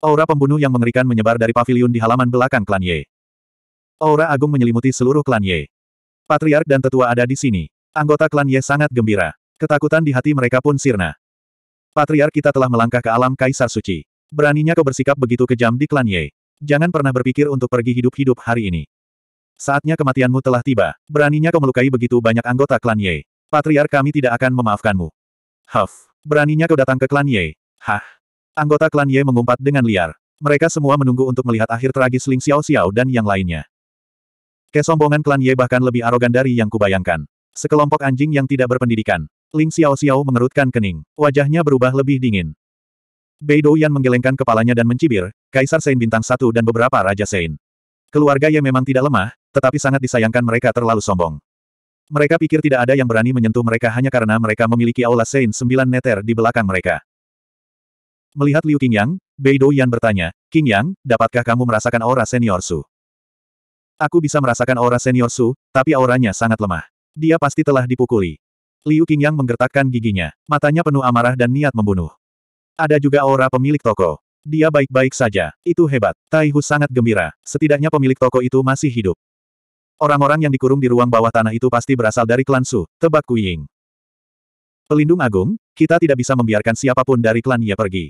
Aura pembunuh yang mengerikan menyebar dari paviliun di halaman belakang klan Ye. Aura agung menyelimuti seluruh klan Ye. Patriark dan tetua ada di sini. Anggota klan Ye sangat gembira. Ketakutan di hati mereka pun sirna. Patriark kita telah melangkah ke alam kaisar suci. Beraninya kau bersikap begitu kejam di klan Ye. Jangan pernah berpikir untuk pergi hidup-hidup hari ini. Saatnya kematianmu telah tiba. Beraninya kau melukai begitu banyak anggota klan Ye. Patriark kami tidak akan memaafkanmu. Huff. Beraninya kau datang ke klan Ye. Hah. Anggota klan Ye mengumpat dengan liar. Mereka semua menunggu untuk melihat akhir tragis Ling Xiao Xiao dan yang lainnya. Kesombongan klan Ye bahkan lebih arogan dari yang kubayangkan. Sekelompok anjing yang tidak berpendidikan. Ling Xiao Xiao mengerutkan kening. Wajahnya berubah lebih dingin. Bei Yan menggelengkan kepalanya dan mencibir, Kaisar Sein Bintang Satu dan beberapa Raja Sein. Keluarga Ye memang tidak lemah, tetapi sangat disayangkan mereka terlalu sombong. Mereka pikir tidak ada yang berani menyentuh mereka hanya karena mereka memiliki aula Sein Sembilan Neter di belakang mereka. Melihat Liu Qingyang, Bei Yan bertanya, Qingyang, dapatkah kamu merasakan aura senior Su? Aku bisa merasakan aura senior Su, tapi auranya sangat lemah. Dia pasti telah dipukuli. Liu Qingyang menggertakkan giginya, matanya penuh amarah dan niat membunuh. Ada juga aura pemilik toko. Dia baik-baik saja, itu hebat. Taihu sangat gembira, setidaknya pemilik toko itu masih hidup. Orang-orang yang dikurung di ruang bawah tanah itu pasti berasal dari klan Su, tebak Kuying. Pelindung Agung, kita tidak bisa membiarkan siapapun dari klan Ye pergi.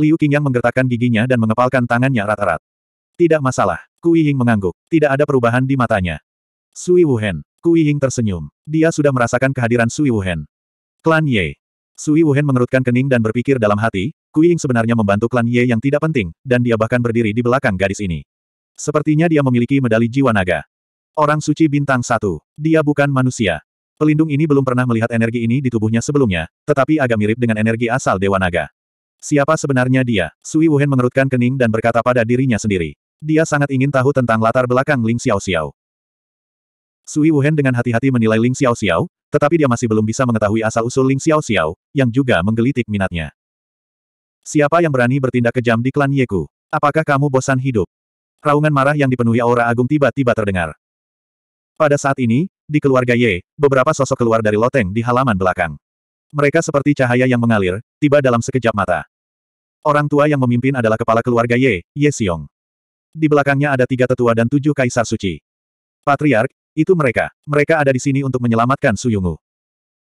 Liu Qingyang menggertakkan giginya dan mengepalkan tangannya erat-erat. Tidak masalah. Kui Ying mengangguk. Tidak ada perubahan di matanya. Sui Wuhen. Kui Ying tersenyum. Dia sudah merasakan kehadiran Sui Wuhen. Klan Ye. Sui Wuhen mengerutkan kening dan berpikir dalam hati, Kui Ying sebenarnya membantu klan Ye yang tidak penting, dan dia bahkan berdiri di belakang gadis ini. Sepertinya dia memiliki medali jiwa naga. Orang suci bintang satu. Dia bukan manusia. Pelindung ini belum pernah melihat energi ini di tubuhnya sebelumnya, tetapi agak mirip dengan energi asal Dewa Naga. Siapa sebenarnya dia? Sui Wuhen mengerutkan kening dan berkata pada dirinya sendiri. Dia sangat ingin tahu tentang latar belakang Ling Xiao Xiao. Sui Wuhen dengan hati-hati menilai Ling Xiao Xiao, tetapi dia masih belum bisa mengetahui asal-usul Ling Xiao Xiao, yang juga menggelitik minatnya. Siapa yang berani bertindak kejam di klan Yeku? Apakah kamu bosan hidup? Raungan marah yang dipenuhi aura agung tiba-tiba terdengar. Pada saat ini, di keluarga Ye, beberapa sosok keluar dari loteng di halaman belakang. Mereka seperti cahaya yang mengalir, tiba dalam sekejap mata. Orang tua yang memimpin adalah kepala keluarga Ye, Ye Xiong. Di belakangnya ada tiga tetua dan tujuh kaisar suci. Patriark, itu mereka. Mereka ada di sini untuk menyelamatkan Su Suyungu.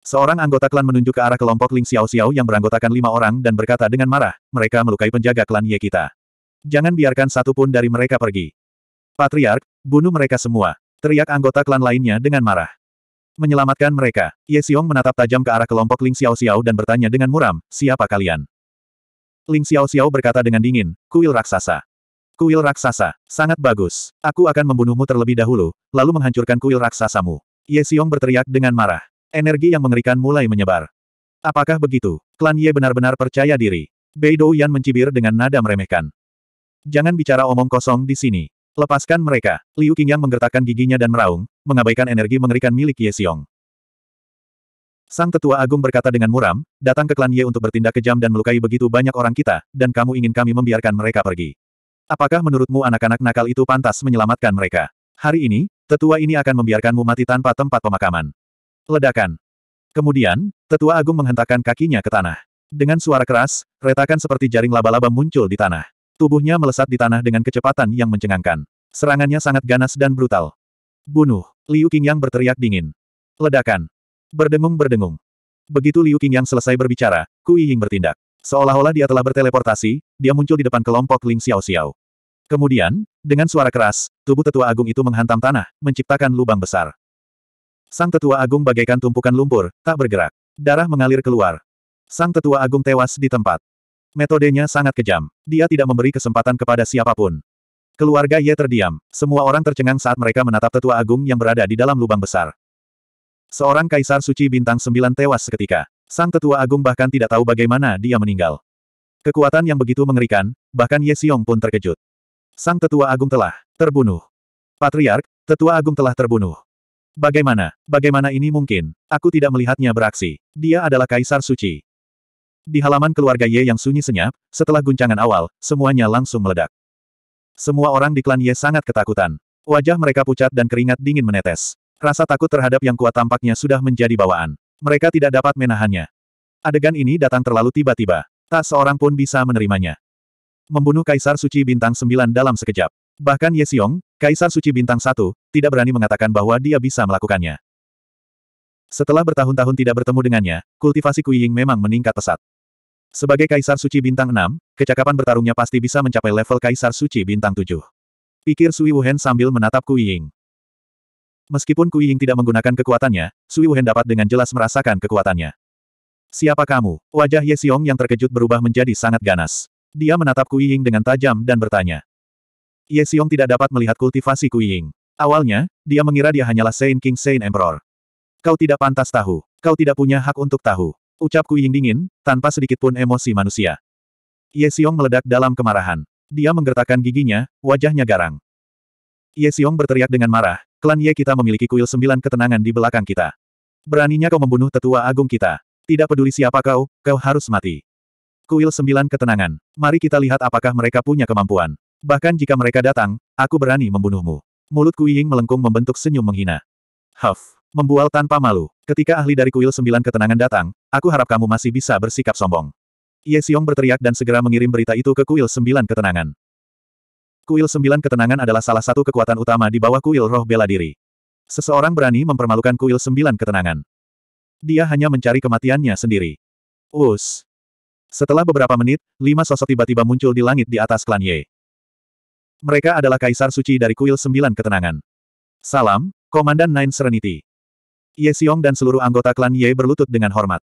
Seorang anggota klan menunjuk ke arah kelompok Ling Xiao Xiao yang beranggotakan lima orang dan berkata dengan marah, mereka melukai penjaga klan Ye kita. Jangan biarkan satu pun dari mereka pergi. Patriark, bunuh mereka semua. Teriak anggota klan lainnya dengan marah. Menyelamatkan mereka, Ye Xiong menatap tajam ke arah kelompok Ling Xiao Xiao dan bertanya dengan muram, siapa kalian? Ling Xiao Xiao berkata dengan dingin, kuil raksasa. Kuil raksasa, sangat bagus. Aku akan membunuhmu terlebih dahulu, lalu menghancurkan kuil raksasamu. Ye Xiong berteriak dengan marah. Energi yang mengerikan mulai menyebar. Apakah begitu? Klan Ye benar-benar percaya diri. Bei Dou Yan mencibir dengan nada meremehkan. Jangan bicara omong kosong di sini. Lepaskan mereka. Liu Qingyang menggertakkan giginya dan meraung, mengabaikan energi mengerikan milik Ye Xiong. Sang tetua agung berkata dengan muram, datang ke klan Ye untuk bertindak kejam dan melukai begitu banyak orang kita, dan kamu ingin kami membiarkan mereka pergi. Apakah menurutmu anak-anak nakal itu pantas menyelamatkan mereka? Hari ini, tetua ini akan membiarkanmu mati tanpa tempat pemakaman. Ledakan. Kemudian, tetua agung menghentakkan kakinya ke tanah. Dengan suara keras, retakan seperti jaring laba-laba muncul di tanah. Tubuhnya melesat di tanah dengan kecepatan yang mencengangkan. Serangannya sangat ganas dan brutal. Bunuh! Liu Qingyang berteriak dingin. Ledakan! Berdengung-berdengung. Begitu Liu Qing yang selesai berbicara, Ku Ying bertindak. Seolah-olah dia telah berteleportasi, dia muncul di depan kelompok Ling Xiao Xiao. Kemudian, dengan suara keras, tubuh tetua agung itu menghantam tanah, menciptakan lubang besar. Sang tetua agung bagaikan tumpukan lumpur, tak bergerak. Darah mengalir keluar. Sang tetua agung tewas di tempat. Metodenya sangat kejam. Dia tidak memberi kesempatan kepada siapapun. Keluarga Ye terdiam. Semua orang tercengang saat mereka menatap tetua agung yang berada di dalam lubang besar. Seorang kaisar suci bintang sembilan tewas seketika. Sang tetua agung bahkan tidak tahu bagaimana dia meninggal. Kekuatan yang begitu mengerikan, bahkan Ye Xiong pun terkejut. Sang tetua agung telah terbunuh. Patriark, tetua agung telah terbunuh. Bagaimana, bagaimana ini mungkin? Aku tidak melihatnya beraksi. Dia adalah kaisar suci. Di halaman keluarga Ye yang sunyi senyap, setelah guncangan awal, semuanya langsung meledak. Semua orang di klan Ye sangat ketakutan. Wajah mereka pucat dan keringat dingin menetes. Rasa takut terhadap yang kuat tampaknya sudah menjadi bawaan. Mereka tidak dapat menahannya. Adegan ini datang terlalu tiba-tiba. Tak seorang pun bisa menerimanya. Membunuh Kaisar Suci Bintang 9 dalam sekejap. Bahkan Ye Xiong, Kaisar Suci Bintang 1, tidak berani mengatakan bahwa dia bisa melakukannya. Setelah bertahun-tahun tidak bertemu dengannya, kultivasi Kui Ying memang meningkat pesat. Sebagai Kaisar Suci Bintang 6, kecakapan bertarungnya pasti bisa mencapai level Kaisar Suci Bintang 7. Pikir Sui Wuhen sambil menatap Kui Ying. Meskipun Kui Ying tidak menggunakan kekuatannya, Sui Wuhen dapat dengan jelas merasakan kekuatannya. Siapa kamu? Wajah Ye Xiong yang terkejut berubah menjadi sangat ganas. Dia menatap Kui Ying dengan tajam dan bertanya. Ye Xiong tidak dapat melihat kultivasi Kui Ying. Awalnya, dia mengira dia hanyalah Saint King Saint Emperor. Kau tidak pantas tahu. Kau tidak punya hak untuk tahu. Ucap Kui Ying dingin, tanpa sedikitpun emosi manusia. Ye Xiong meledak dalam kemarahan. Dia menggertakkan giginya, wajahnya garang. Ye Xiong berteriak dengan marah, Klan Ye kita memiliki kuil sembilan ketenangan di belakang kita. Beraninya kau membunuh tetua agung kita. Tidak peduli siapa kau, kau harus mati. Kuil sembilan ketenangan. Mari kita lihat apakah mereka punya kemampuan. Bahkan jika mereka datang, aku berani membunuhmu. Mulut Kui Ying melengkung membentuk senyum menghina. Huff. Membual tanpa malu. Ketika ahli dari kuil sembilan ketenangan datang, aku harap kamu masih bisa bersikap sombong. Ye Xiong berteriak dan segera mengirim berita itu ke kuil sembilan ketenangan. Kuil Sembilan Ketenangan adalah salah satu kekuatan utama di bawah kuil roh bela diri. Seseorang berani mempermalukan kuil Sembilan Ketenangan. Dia hanya mencari kematiannya sendiri. Us. Setelah beberapa menit, lima sosok tiba-tiba muncul di langit di atas klan Ye. Mereka adalah kaisar suci dari kuil Sembilan Ketenangan. Salam, Komandan Nine Serenity. Ye Xiong dan seluruh anggota klan Ye berlutut dengan hormat.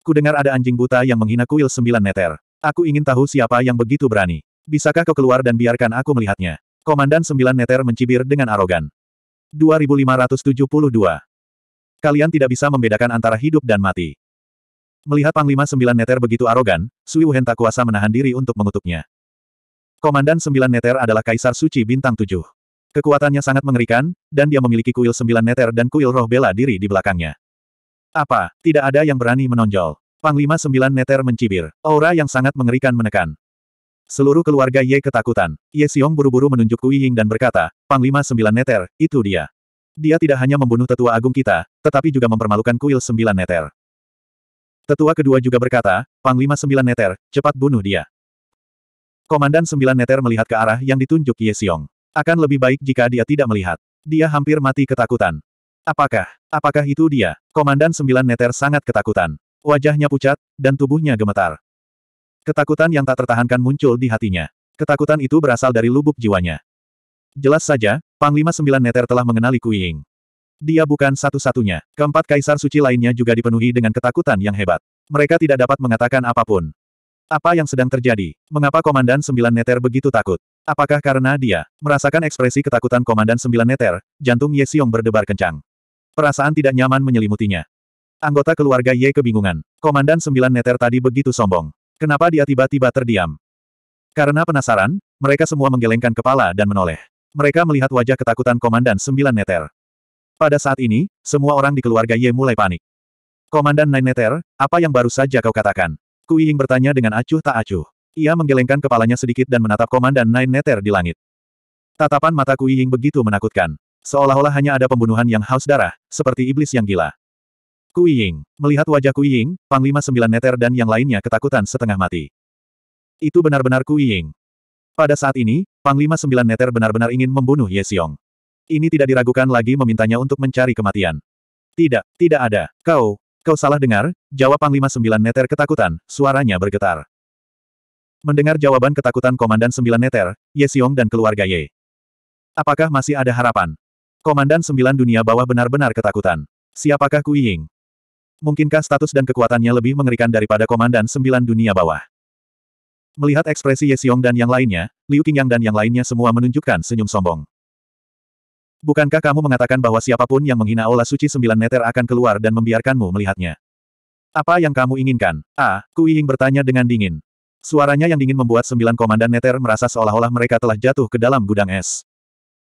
Kudengar ada anjing buta yang menghina kuil Sembilan Neter. Aku ingin tahu siapa yang begitu berani. Bisakah kau keluar dan biarkan aku melihatnya? Komandan sembilan neter mencibir dengan arogan. 2572. Kalian tidak bisa membedakan antara hidup dan mati. Melihat Panglima Sembilan Neter begitu arogan, Sui Wuhen tak kuasa menahan diri untuk mengutuknya. Komandan Sembilan Neter adalah Kaisar Suci Bintang Tujuh. Kekuatannya sangat mengerikan, dan dia memiliki kuil Sembilan Neter dan kuil roh bela diri di belakangnya. Apa, tidak ada yang berani menonjol. Panglima Sembilan Neter mencibir. Aura yang sangat mengerikan menekan. Seluruh keluarga Ye ketakutan. Ye Xiong buru-buru menunjuk Kui Ying dan berkata, Panglima Sembilan Neter, itu dia. Dia tidak hanya membunuh tetua agung kita, tetapi juga mempermalukan kuil Sembilan Neter. Tetua kedua juga berkata, Panglima Sembilan Neter, cepat bunuh dia. Komandan Sembilan Neter melihat ke arah yang ditunjuk Ye Xiong. Akan lebih baik jika dia tidak melihat. Dia hampir mati ketakutan. Apakah, apakah itu dia? Komandan Sembilan Neter sangat ketakutan. Wajahnya pucat, dan tubuhnya gemetar. Ketakutan yang tak tertahankan muncul di hatinya. Ketakutan itu berasal dari lubuk jiwanya. Jelas saja, Panglima Sembilan Neter telah mengenali Kuiying. Dia bukan satu-satunya. Keempat kaisar suci lainnya juga dipenuhi dengan ketakutan yang hebat. Mereka tidak dapat mengatakan apapun. Apa yang sedang terjadi? Mengapa Komandan Sembilan Neter begitu takut? Apakah karena dia merasakan ekspresi ketakutan Komandan Sembilan Neter, jantung Ye Xiong berdebar kencang. Perasaan tidak nyaman menyelimutinya. Anggota keluarga Ye kebingungan. Komandan Sembilan Neter tadi begitu sombong. Kenapa dia tiba-tiba terdiam? Karena penasaran, mereka semua menggelengkan kepala dan menoleh. Mereka melihat wajah ketakutan Komandan Sembilan Neter. Pada saat ini, semua orang di keluarga Ye mulai panik. Komandan Nine Neter, apa yang baru saja kau katakan? Kui Ying bertanya dengan acuh tak acuh. Ia menggelengkan kepalanya sedikit dan menatap Komandan Nine Neter di langit. Tatapan mata Kui Ying begitu menakutkan. Seolah-olah hanya ada pembunuhan yang haus darah, seperti iblis yang gila. Kui Ying. Melihat wajah Kui Ying, Panglima Sembilan Neter dan yang lainnya ketakutan setengah mati. Itu benar-benar Kui Ying. Pada saat ini, Panglima Sembilan Neter benar-benar ingin membunuh Ye Xiong. Ini tidak diragukan lagi memintanya untuk mencari kematian. Tidak, tidak ada. Kau, kau salah dengar, jawab Panglima Sembilan Neter ketakutan, suaranya bergetar. Mendengar jawaban ketakutan Komandan Sembilan Neter, Ye Xiong dan keluarga Ye. Apakah masih ada harapan? Komandan Sembilan Dunia Bawah benar-benar ketakutan. Siapakah Kui Ying? Mungkinkah status dan kekuatannya lebih mengerikan daripada Komandan Sembilan Dunia Bawah? Melihat ekspresi Ye Xiong dan yang lainnya, Liu Qingyang dan yang lainnya semua menunjukkan senyum sombong. Bukankah kamu mengatakan bahwa siapapun yang menghina Aula Suci Sembilan Meter akan keluar dan membiarkanmu melihatnya? Apa yang kamu inginkan? Ah, Kui bertanya dengan dingin. Suaranya yang dingin membuat sembilan komandan Neter merasa seolah-olah mereka telah jatuh ke dalam gudang es.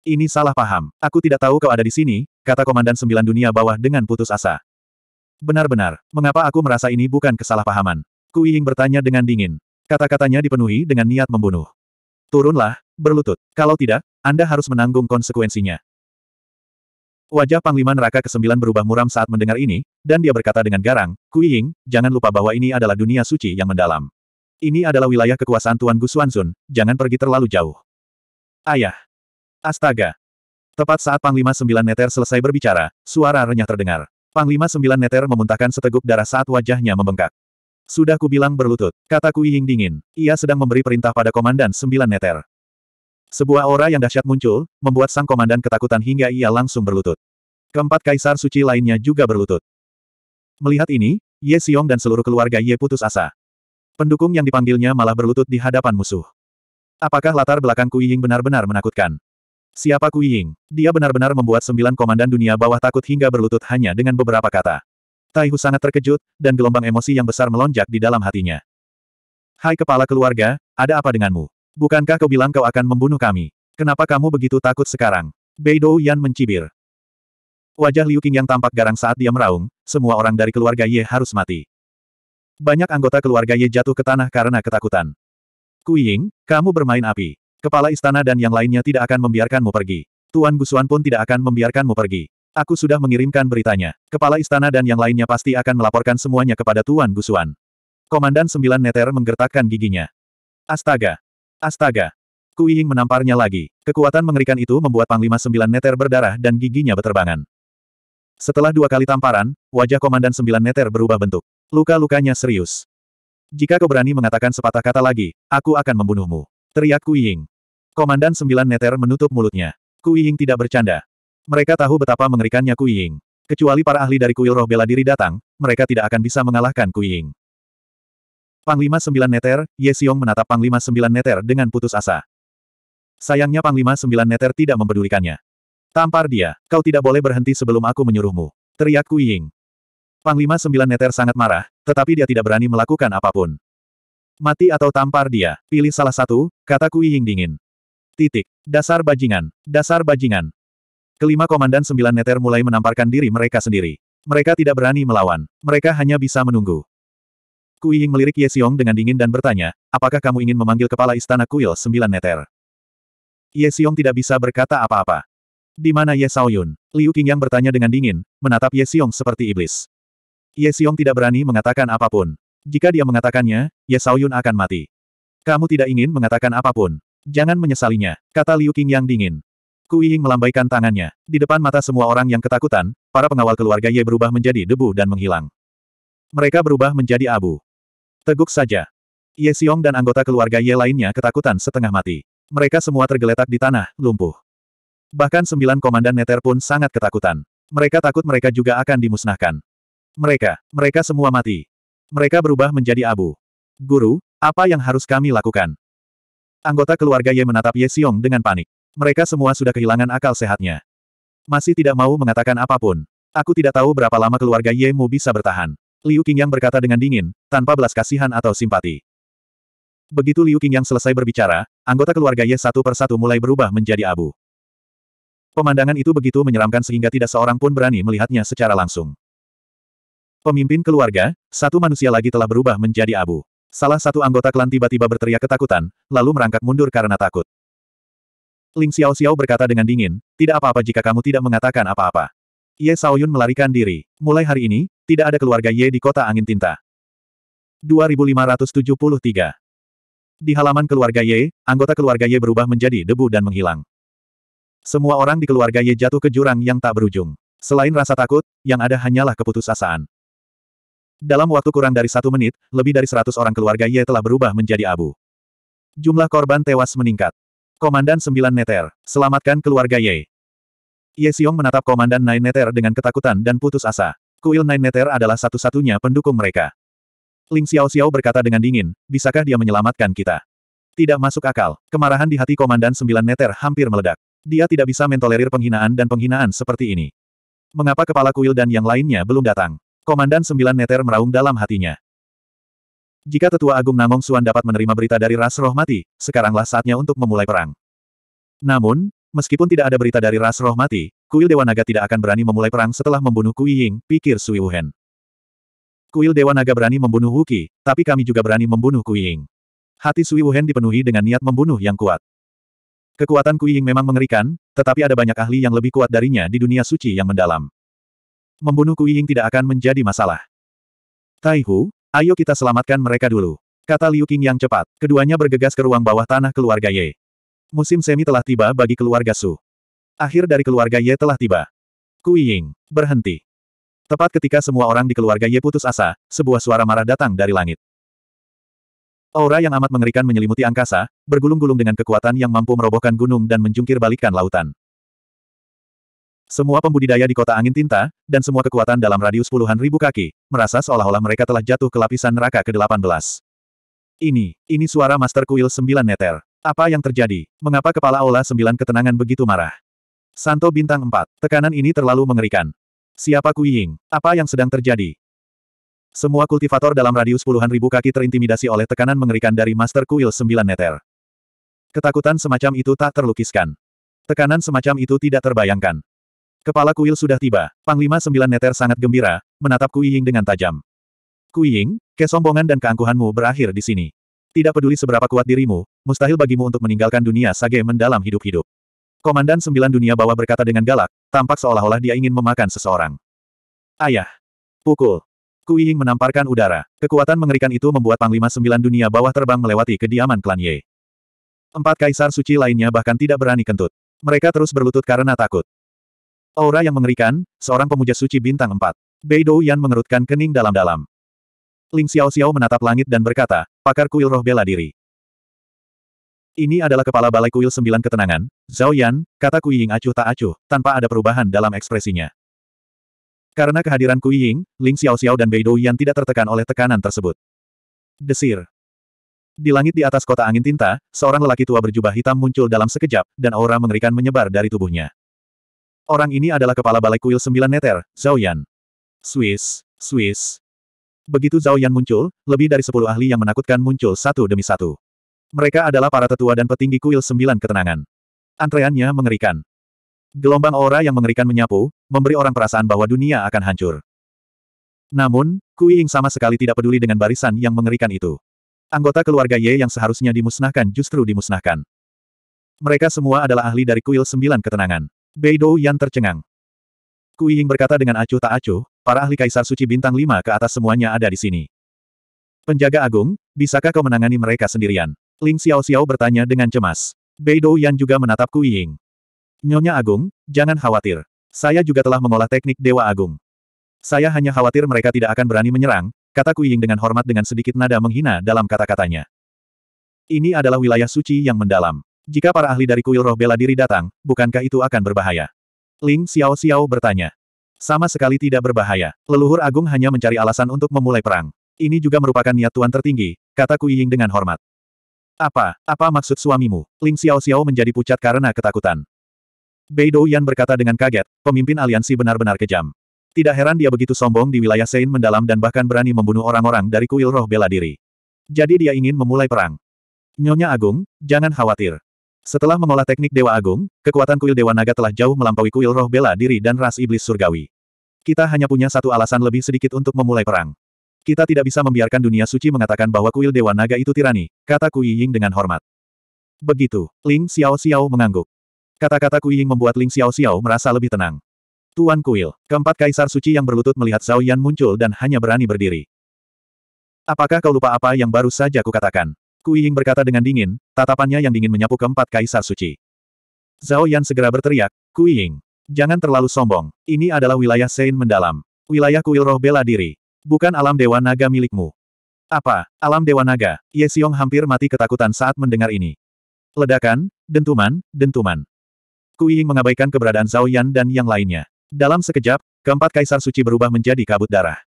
Ini salah paham. Aku tidak tahu kau ada di sini, kata Komandan Sembilan Dunia Bawah dengan putus asa. Benar-benar, mengapa aku merasa ini bukan kesalahpahaman? Kui Ying bertanya dengan dingin. Kata-katanya dipenuhi dengan niat membunuh. Turunlah, berlutut. Kalau tidak, Anda harus menanggung konsekuensinya. Wajah Panglima Neraka ke-9 berubah muram saat mendengar ini, dan dia berkata dengan garang, Kui Ying, jangan lupa bahwa ini adalah dunia suci yang mendalam. Ini adalah wilayah kekuasaan Tuan Gu Xuanzun, jangan pergi terlalu jauh. Ayah. Astaga, Tepat saat Panglima Sembilan Neter selesai berbicara, suara renyah terdengar. Panglima Sembilan Neter memuntahkan seteguk darah saat wajahnya membengkak. Sudah kubilang berlutut, kata Kui Ying dingin. Ia sedang memberi perintah pada Komandan Sembilan Neter. Sebuah aura yang dahsyat muncul, membuat sang komandan ketakutan hingga ia langsung berlutut. Keempat kaisar suci lainnya juga berlutut. Melihat ini, Ye Xiong dan seluruh keluarga Ye putus asa. Pendukung yang dipanggilnya malah berlutut di hadapan musuh. Apakah latar belakang Kui Ying benar-benar menakutkan? Siapa Ku Ying? Dia benar-benar membuat sembilan komandan dunia bawah takut hingga berlutut hanya dengan beberapa kata. Taihu sangat terkejut, dan gelombang emosi yang besar melonjak di dalam hatinya. Hai kepala keluarga, ada apa denganmu? Bukankah kau bilang kau akan membunuh kami? Kenapa kamu begitu takut sekarang? Beidou Yan mencibir. Wajah Liu Qing yang tampak garang saat dia meraung, semua orang dari keluarga Ye harus mati. Banyak anggota keluarga Ye jatuh ke tanah karena ketakutan. Kuying, kamu bermain api. Kepala istana dan yang lainnya tidak akan membiarkanmu pergi. Tuan Gusuan pun tidak akan membiarkanmu pergi. Aku sudah mengirimkan beritanya. Kepala istana dan yang lainnya pasti akan melaporkan semuanya kepada Tuan Gusuan. Komandan Sembilan Neter menggertakkan giginya. Astaga! Astaga! Ying menamparnya lagi. Kekuatan mengerikan itu membuat Panglima Sembilan Neter berdarah dan giginya berterbangan. Setelah dua kali tamparan, wajah Komandan Sembilan Neter berubah bentuk. Luka-lukanya serius. Jika kau berani mengatakan sepatah kata lagi, aku akan membunuhmu. Teriak Kuiying. Komandan Sembilan Neter menutup mulutnya. Kui Ying tidak bercanda. Mereka tahu betapa mengerikannya Kui Ying. Kecuali para ahli dari kuil roh bela diri datang, mereka tidak akan bisa mengalahkan Kui Ying. Panglima Sembilan Neter, Ye Xiong menatap Panglima Sembilan Neter dengan putus asa. Sayangnya Panglima Sembilan Neter tidak mempedulikannya. Tampar dia, kau tidak boleh berhenti sebelum aku menyuruhmu. Teriak Kui Ying. Panglima Sembilan Neter sangat marah, tetapi dia tidak berani melakukan apapun. Mati atau tampar dia, pilih salah satu, kata Kui Ying dingin. Titik. Dasar bajingan. Dasar bajingan. Kelima komandan sembilan neter mulai menamparkan diri mereka sendiri. Mereka tidak berani melawan. Mereka hanya bisa menunggu. Kui Ying melirik Ye Xiong dengan dingin dan bertanya, apakah kamu ingin memanggil kepala istana kuil sembilan neter? Ye Xiong tidak bisa berkata apa-apa. Di mana Ye saoyun Liu Qingyang bertanya dengan dingin, menatap Ye Xiong seperti iblis. Ye Xiong tidak berani mengatakan apapun. Jika dia mengatakannya, Ye saoyun akan mati. Kamu tidak ingin mengatakan apapun. Jangan menyesalinya, kata Liu Qing yang dingin. Kui Ying melambaikan tangannya. Di depan mata semua orang yang ketakutan, para pengawal keluarga Ye berubah menjadi debu dan menghilang. Mereka berubah menjadi abu. Teguk saja. Ye Xiong dan anggota keluarga Ye lainnya ketakutan setengah mati. Mereka semua tergeletak di tanah, lumpuh. Bahkan sembilan komandan neter pun sangat ketakutan. Mereka takut mereka juga akan dimusnahkan. Mereka, mereka semua mati. Mereka berubah menjadi abu. Guru, apa yang harus kami lakukan? Anggota keluarga Ye menatap Ye Xiong dengan panik. Mereka semua sudah kehilangan akal sehatnya. Masih tidak mau mengatakan apapun. Aku tidak tahu berapa lama keluarga Ye Mu bisa bertahan. Liu Qingyang berkata dengan dingin, tanpa belas kasihan atau simpati. Begitu Liu Qingyang selesai berbicara, anggota keluarga Ye satu persatu mulai berubah menjadi abu. Pemandangan itu begitu menyeramkan sehingga tidak seorang pun berani melihatnya secara langsung. Pemimpin keluarga, satu manusia lagi telah berubah menjadi abu. Salah satu anggota klan tiba-tiba berteriak ketakutan, lalu merangkak mundur karena takut. Ling Xiao Xiao berkata dengan dingin, tidak apa-apa jika kamu tidak mengatakan apa-apa. Ye Saoyun melarikan diri. Mulai hari ini, tidak ada keluarga Ye di kota angin tinta. 2573 Di halaman keluarga Ye, anggota keluarga Ye berubah menjadi debu dan menghilang. Semua orang di keluarga Ye jatuh ke jurang yang tak berujung. Selain rasa takut, yang ada hanyalah keputusasaan. Dalam waktu kurang dari satu menit, lebih dari seratus orang keluarga Ye telah berubah menjadi abu. Jumlah korban tewas meningkat. Komandan sembilan Neter, selamatkan keluarga Ye. Ye Xiong menatap Komandan Nine Neter dengan ketakutan dan putus asa. Kuil Nine Neter adalah satu-satunya pendukung mereka. Ling Xiao Xiao berkata dengan dingin, bisakah dia menyelamatkan kita? Tidak masuk akal, kemarahan di hati Komandan Sembilan Neter hampir meledak. Dia tidak bisa mentolerir penghinaan dan penghinaan seperti ini. Mengapa kepala kuil dan yang lainnya belum datang? Komandan Sembilan Neter meraung dalam hatinya. Jika Tetua Agung Namong Suan dapat menerima berita dari ras roh mati, sekaranglah saatnya untuk memulai perang. Namun, meskipun tidak ada berita dari ras roh mati, Kuil Dewa Naga tidak akan berani memulai perang setelah membunuh Kui Ying, pikir Sui Wuhen. Kuil Dewa Naga berani membunuh Wuki, tapi kami juga berani membunuh Kui Ying. Hati Sui Wuhen dipenuhi dengan niat membunuh yang kuat. Kekuatan Kui Ying memang mengerikan, tetapi ada banyak ahli yang lebih kuat darinya di dunia suci yang mendalam membunuh Kuiying tidak akan menjadi masalah. Taihu, ayo kita selamatkan mereka dulu. Kata Liu Qing yang cepat, keduanya bergegas ke ruang bawah tanah keluarga Ye. Musim semi telah tiba bagi keluarga Su. Akhir dari keluarga Ye telah tiba. Kuiying, berhenti. Tepat ketika semua orang di keluarga Ye putus asa, sebuah suara marah datang dari langit. Aura yang amat mengerikan menyelimuti angkasa, bergulung-gulung dengan kekuatan yang mampu merobohkan gunung dan menjungkir balikan lautan. Semua pembudidaya di kota angin tinta, dan semua kekuatan dalam radius puluhan ribu kaki, merasa seolah-olah mereka telah jatuh ke lapisan neraka ke-18. Ini, ini suara Master Kuil Sembilan Neter. Apa yang terjadi? Mengapa kepala Aula Sembilan ketenangan begitu marah? Santo bintang 4, tekanan ini terlalu mengerikan. Siapa Kui Ying? Apa yang sedang terjadi? Semua kultivator dalam radius puluhan ribu kaki terintimidasi oleh tekanan mengerikan dari Master Kuil Sembilan Neter. Ketakutan semacam itu tak terlukiskan. Tekanan semacam itu tidak terbayangkan. Kepala kuil sudah tiba. Panglima Sembilan Neter sangat gembira, menatap Kui Ying dengan tajam. Kui Ying, kesombongan dan keangkuhanmu berakhir di sini. Tidak peduli seberapa kuat dirimu, mustahil bagimu untuk meninggalkan dunia sage mendalam hidup-hidup. Komandan Sembilan Dunia Bawah berkata dengan galak, tampak seolah-olah dia ingin memakan seseorang. Ayah! Pukul! Kui Ying menamparkan udara. Kekuatan mengerikan itu membuat Panglima Sembilan Dunia Bawah terbang melewati kediaman klan Ye. Empat kaisar suci lainnya bahkan tidak berani kentut. Mereka terus berlutut karena takut. Aura yang mengerikan, seorang pemuja suci bintang empat. Beidou Yan mengerutkan kening dalam-dalam. Ling Xiao Xiao menatap langit dan berkata, pakar kuil roh bela diri. Ini adalah kepala balai kuil sembilan ketenangan, Zhao Yan, kata Kui Ying acuh tak acuh, tanpa ada perubahan dalam ekspresinya. Karena kehadiran Kui Ying, Ling Xiao Xiao dan Beidou Yan tidak tertekan oleh tekanan tersebut. Desir. Di langit di atas kota angin tinta, seorang lelaki tua berjubah hitam muncul dalam sekejap, dan aura mengerikan menyebar dari tubuhnya. Orang ini adalah kepala balai kuil sembilan neter, Zhao Yan. Swiss, Swiss. Begitu Zhao Yan muncul, lebih dari sepuluh ahli yang menakutkan muncul satu demi satu. Mereka adalah para tetua dan petinggi kuil sembilan ketenangan. Antreannya mengerikan. Gelombang aura yang mengerikan menyapu, memberi orang perasaan bahwa dunia akan hancur. Namun, Kui Ying sama sekali tidak peduli dengan barisan yang mengerikan itu. Anggota keluarga Ye yang seharusnya dimusnahkan justru dimusnahkan. Mereka semua adalah ahli dari kuil sembilan ketenangan. Beidou Yan tercengang. Kui Ying berkata dengan acuh tak acuh, para ahli Kaisar Suci Bintang Lima ke atas semuanya ada di sini. Penjaga Agung, bisakah kau menangani mereka sendirian? Ling Xiao Xiao bertanya dengan cemas. Beidou Yan juga menatap Kui Ying. Nyonya Agung, jangan khawatir. Saya juga telah mengolah teknik Dewa Agung. Saya hanya khawatir mereka tidak akan berani menyerang, kata Kui Ying dengan hormat dengan sedikit nada menghina dalam kata-katanya. Ini adalah wilayah suci yang mendalam. Jika para ahli dari kuil roh bela diri datang, bukankah itu akan berbahaya? Ling Xiao Xiao bertanya. Sama sekali tidak berbahaya. Leluhur agung hanya mencari alasan untuk memulai perang. Ini juga merupakan niat tuan tertinggi, kata Kui Ying dengan hormat. Apa, apa maksud suamimu? Ling Xiao Xiao menjadi pucat karena ketakutan. Bei Yan berkata dengan kaget, pemimpin aliansi benar-benar kejam. Tidak heran dia begitu sombong di wilayah Sein mendalam dan bahkan berani membunuh orang-orang dari kuil roh bela diri. Jadi dia ingin memulai perang. Nyonya Agung, jangan khawatir. Setelah mengolah teknik Dewa Agung, kekuatan kuil Dewa Naga telah jauh melampaui kuil roh bela diri dan ras iblis surgawi. Kita hanya punya satu alasan lebih sedikit untuk memulai perang. Kita tidak bisa membiarkan dunia suci mengatakan bahwa kuil Dewa Naga itu tirani, kata Kui Ying dengan hormat. Begitu, Ling Xiao Xiao mengangguk. Kata-kata Kui Ying membuat Ling Xiao Xiao merasa lebih tenang. Tuan Kuil, keempat kaisar suci yang berlutut melihat Zhao Yan muncul dan hanya berani berdiri. Apakah kau lupa apa yang baru saja kukatakan? Kui Ying berkata dengan dingin, tatapannya yang dingin menyapu keempat kaisar suci. Zhao Yan segera berteriak, Kui Ying, jangan terlalu sombong, ini adalah wilayah Sein mendalam. Wilayah kuil roh bela diri. Bukan alam dewa naga milikmu. Apa, alam dewa naga? Ye Xiong hampir mati ketakutan saat mendengar ini. Ledakan, dentuman, dentuman. Kui Ying mengabaikan keberadaan Zhao Yan dan yang lainnya. Dalam sekejap, keempat kaisar suci berubah menjadi kabut darah.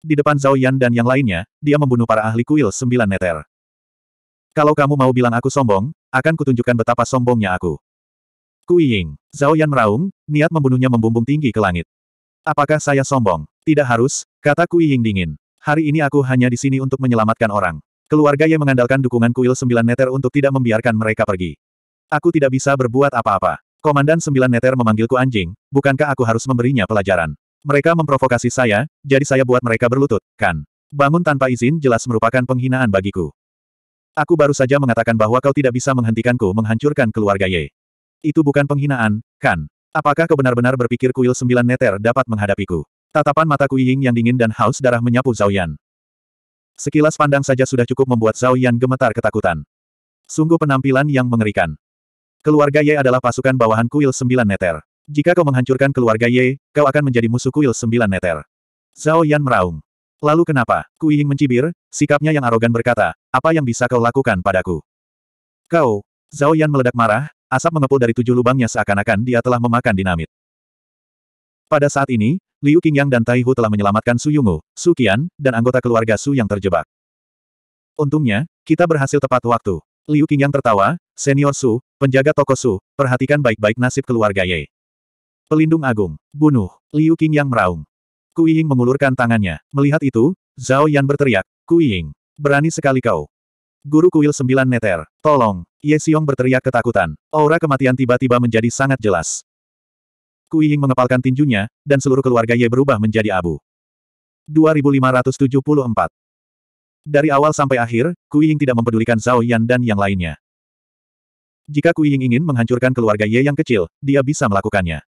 Di depan Zhao Yan dan yang lainnya, dia membunuh para ahli kuil sembilan neter. Kalau kamu mau bilang aku sombong, akan kutunjukkan betapa sombongnya aku. Kui Ying. Zhao Yan meraung, niat membunuhnya membumbung tinggi ke langit. Apakah saya sombong? Tidak harus, kata Kui Ying dingin. Hari ini aku hanya di sini untuk menyelamatkan orang. Keluarga Ye mengandalkan dukungan kuil sembilan neter untuk tidak membiarkan mereka pergi. Aku tidak bisa berbuat apa-apa. Komandan sembilan neter memanggilku anjing, bukankah aku harus memberinya pelajaran? Mereka memprovokasi saya, jadi saya buat mereka berlutut, kan? Bangun tanpa izin jelas merupakan penghinaan bagiku. Aku baru saja mengatakan bahwa kau tidak bisa menghentikanku menghancurkan keluarga Ye. Itu bukan penghinaan, kan? Apakah kau benar-benar berpikir kuil sembilan neter dapat menghadapiku? Tatapan mata Ying yang dingin dan haus darah menyapu Zhao Yan. Sekilas pandang saja sudah cukup membuat Zhao Yan gemetar ketakutan. Sungguh penampilan yang mengerikan. Keluarga Ye adalah pasukan bawahan kuil sembilan neter. Jika kau menghancurkan keluarga Ye, kau akan menjadi musuh kuil sembilan neter. Zhao Yan meraung. Lalu kenapa? Ying mencibir, sikapnya yang arogan berkata, apa yang bisa kau lakukan padaku? Kau! Zhao Yan meledak marah, asap mengepul dari tujuh lubangnya seakan-akan dia telah memakan dinamit. Pada saat ini, Liu Qingyang dan Taihu telah menyelamatkan Su Yungu, Su Qian, dan anggota keluarga Su yang terjebak. Untungnya, kita berhasil tepat waktu. Liu Qingyang tertawa, senior Su, penjaga toko Su, perhatikan baik-baik nasib keluarga Ye. Pelindung Agung, bunuh, Liu Qingyang meraung. Kuiying mengulurkan tangannya. Melihat itu, Zhao Yan berteriak, Kuiying, berani sekali kau. Guru kuil sembilan neter, tolong, Ye Xiong berteriak ketakutan. Aura kematian tiba-tiba menjadi sangat jelas. Kuiying mengepalkan tinjunya, dan seluruh keluarga Ye berubah menjadi abu. 2574 Dari awal sampai akhir, Kuiying tidak mempedulikan Zhao Yan dan yang lainnya. Jika Kuiying ingin menghancurkan keluarga Ye yang kecil, dia bisa melakukannya.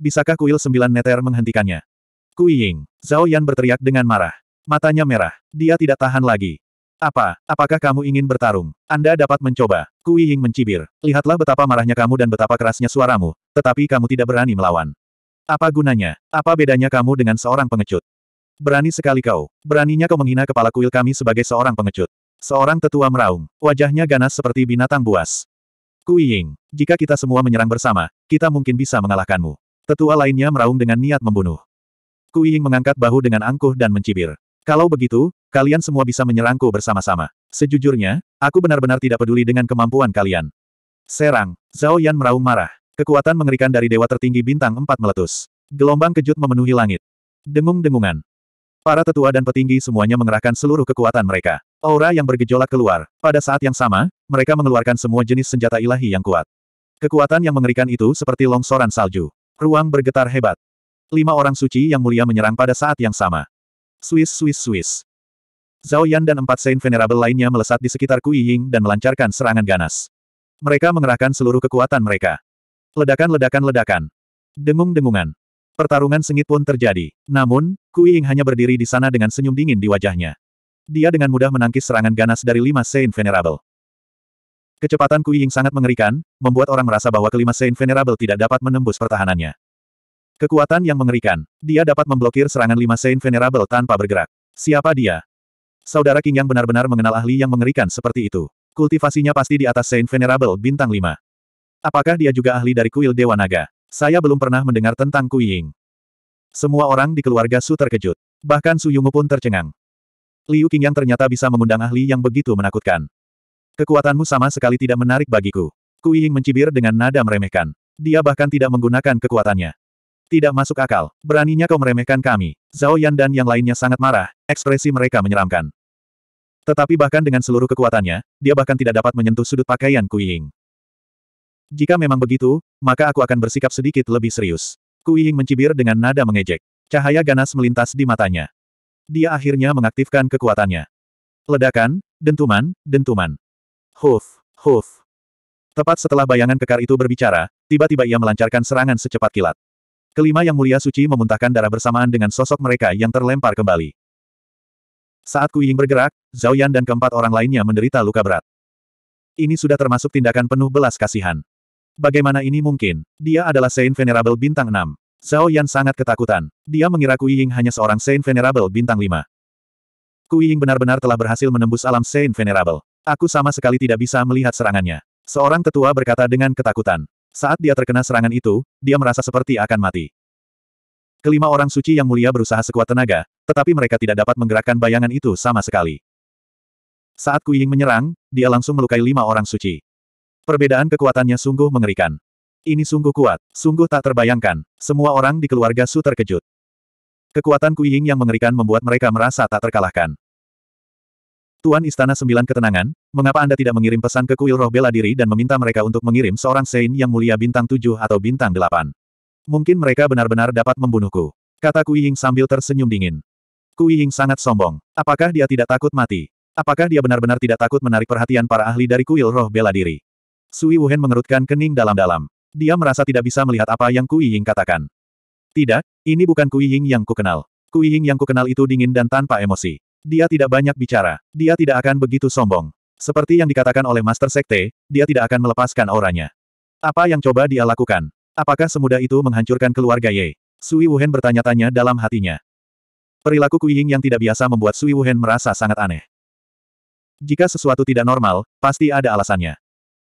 Bisakah kuil sembilan neter menghentikannya? Ying. Zhao Yan berteriak dengan marah. Matanya merah. Dia tidak tahan lagi. Apa, apakah kamu ingin bertarung? Anda dapat mencoba. Kui Ying mencibir. Lihatlah betapa marahnya kamu dan betapa kerasnya suaramu, tetapi kamu tidak berani melawan. Apa gunanya? Apa bedanya kamu dengan seorang pengecut? Berani sekali kau. Beraninya kau menghina kepala kuil kami sebagai seorang pengecut. Seorang tetua meraung. Wajahnya ganas seperti binatang buas. Kui Ying, jika kita semua menyerang bersama, kita mungkin bisa mengalahkanmu. Tetua lainnya meraung dengan niat membunuh. Kuiying mengangkat bahu dengan angkuh dan mencibir. Kalau begitu, kalian semua bisa menyerangku bersama-sama. Sejujurnya, aku benar-benar tidak peduli dengan kemampuan kalian. Serang, Zhao Yan meraung marah. Kekuatan mengerikan dari dewa tertinggi bintang empat meletus. Gelombang kejut memenuhi langit. Dengung-dengungan. Para tetua dan petinggi semuanya mengerahkan seluruh kekuatan mereka. Aura yang bergejolak keluar. Pada saat yang sama, mereka mengeluarkan semua jenis senjata ilahi yang kuat. Kekuatan yang mengerikan itu seperti longsoran salju. Ruang bergetar hebat. Lima orang suci yang mulia menyerang pada saat yang sama. Swiss, Swiss, Swiss. Zhao Yan dan empat Saint Venerable lainnya melesat di sekitar Kui Ying dan melancarkan serangan ganas. Mereka mengerahkan seluruh kekuatan mereka. Ledakan-ledakan-ledakan. Dengung-dengungan. Pertarungan sengit pun terjadi. Namun, Kui Ying hanya berdiri di sana dengan senyum dingin di wajahnya. Dia dengan mudah menangkis serangan ganas dari lima Saint Venerable. Kecepatan Kui Ying sangat mengerikan, membuat orang merasa bahwa kelima Saint Venerable tidak dapat menembus pertahanannya. Kekuatan yang mengerikan. Dia dapat memblokir serangan lima Saint Venerable tanpa bergerak. Siapa dia? Saudara King yang benar-benar mengenal ahli yang mengerikan seperti itu. Kultivasinya pasti di atas Saint Venerable bintang lima. Apakah dia juga ahli dari kuil Dewa Naga? Saya belum pernah mendengar tentang Kui Ying. Semua orang di keluarga Su terkejut. Bahkan Su Yungu pun tercengang. Liu King yang ternyata bisa mengundang ahli yang begitu menakutkan. Kekuatanmu sama sekali tidak menarik bagiku. Kui Ying mencibir dengan nada meremehkan. Dia bahkan tidak menggunakan kekuatannya. Tidak masuk akal. Beraninya kau meremehkan kami. Zhao Yan dan yang lainnya sangat marah, ekspresi mereka menyeramkan. Tetapi bahkan dengan seluruh kekuatannya, dia bahkan tidak dapat menyentuh sudut pakaian Kui Ying. Jika memang begitu, maka aku akan bersikap sedikit lebih serius. Kui Ying mencibir dengan nada mengejek. Cahaya ganas melintas di matanya. Dia akhirnya mengaktifkan kekuatannya. Ledakan, dentuman, dentuman. Huf, huf. Tepat setelah bayangan kekar itu berbicara, tiba-tiba ia melancarkan serangan secepat kilat. Kelima yang mulia suci memuntahkan darah bersamaan dengan sosok mereka yang terlempar kembali. Saat Kuiying bergerak, Zhao Yan dan keempat orang lainnya menderita luka berat. Ini sudah termasuk tindakan penuh belas kasihan. Bagaimana ini mungkin? Dia adalah Saint Venerable bintang 6. Zhao Yan sangat ketakutan. Dia mengira Kuiying hanya seorang Saint Venerable bintang 5. Kuiying benar-benar telah berhasil menembus alam Saint Venerable. Aku sama sekali tidak bisa melihat serangannya. Seorang tetua berkata dengan ketakutan. Saat dia terkena serangan itu, dia merasa seperti akan mati. Kelima orang suci yang mulia berusaha sekuat tenaga, tetapi mereka tidak dapat menggerakkan bayangan itu sama sekali. Saat Ying menyerang, dia langsung melukai lima orang suci. Perbedaan kekuatannya sungguh mengerikan. Ini sungguh kuat, sungguh tak terbayangkan. Semua orang di keluarga Su terkejut. Kekuatan Ying yang mengerikan membuat mereka merasa tak terkalahkan. Tuan Istana Sembilan Ketenangan, mengapa Anda tidak mengirim pesan ke kuil roh bela diri dan meminta mereka untuk mengirim seorang Sein yang mulia bintang tujuh atau bintang delapan? Mungkin mereka benar-benar dapat membunuhku. Kata Kui Ying sambil tersenyum dingin. Kui Ying sangat sombong. Apakah dia tidak takut mati? Apakah dia benar-benar tidak takut menarik perhatian para ahli dari kuil roh bela diri? Sui Wuhen mengerutkan kening dalam-dalam. Dia merasa tidak bisa melihat apa yang Kui Ying katakan. Tidak, ini bukan Kui Ying yang kukenal. Kui Ying yang kukenal itu dingin dan tanpa emosi. Dia tidak banyak bicara. Dia tidak akan begitu sombong. Seperti yang dikatakan oleh Master Sekte, dia tidak akan melepaskan auranya. Apa yang coba dia lakukan? Apakah semudah itu menghancurkan keluarga Ye? Sui Wuhen bertanya-tanya dalam hatinya. Perilaku Ying yang tidak biasa membuat Sui Wuhen merasa sangat aneh. Jika sesuatu tidak normal, pasti ada alasannya.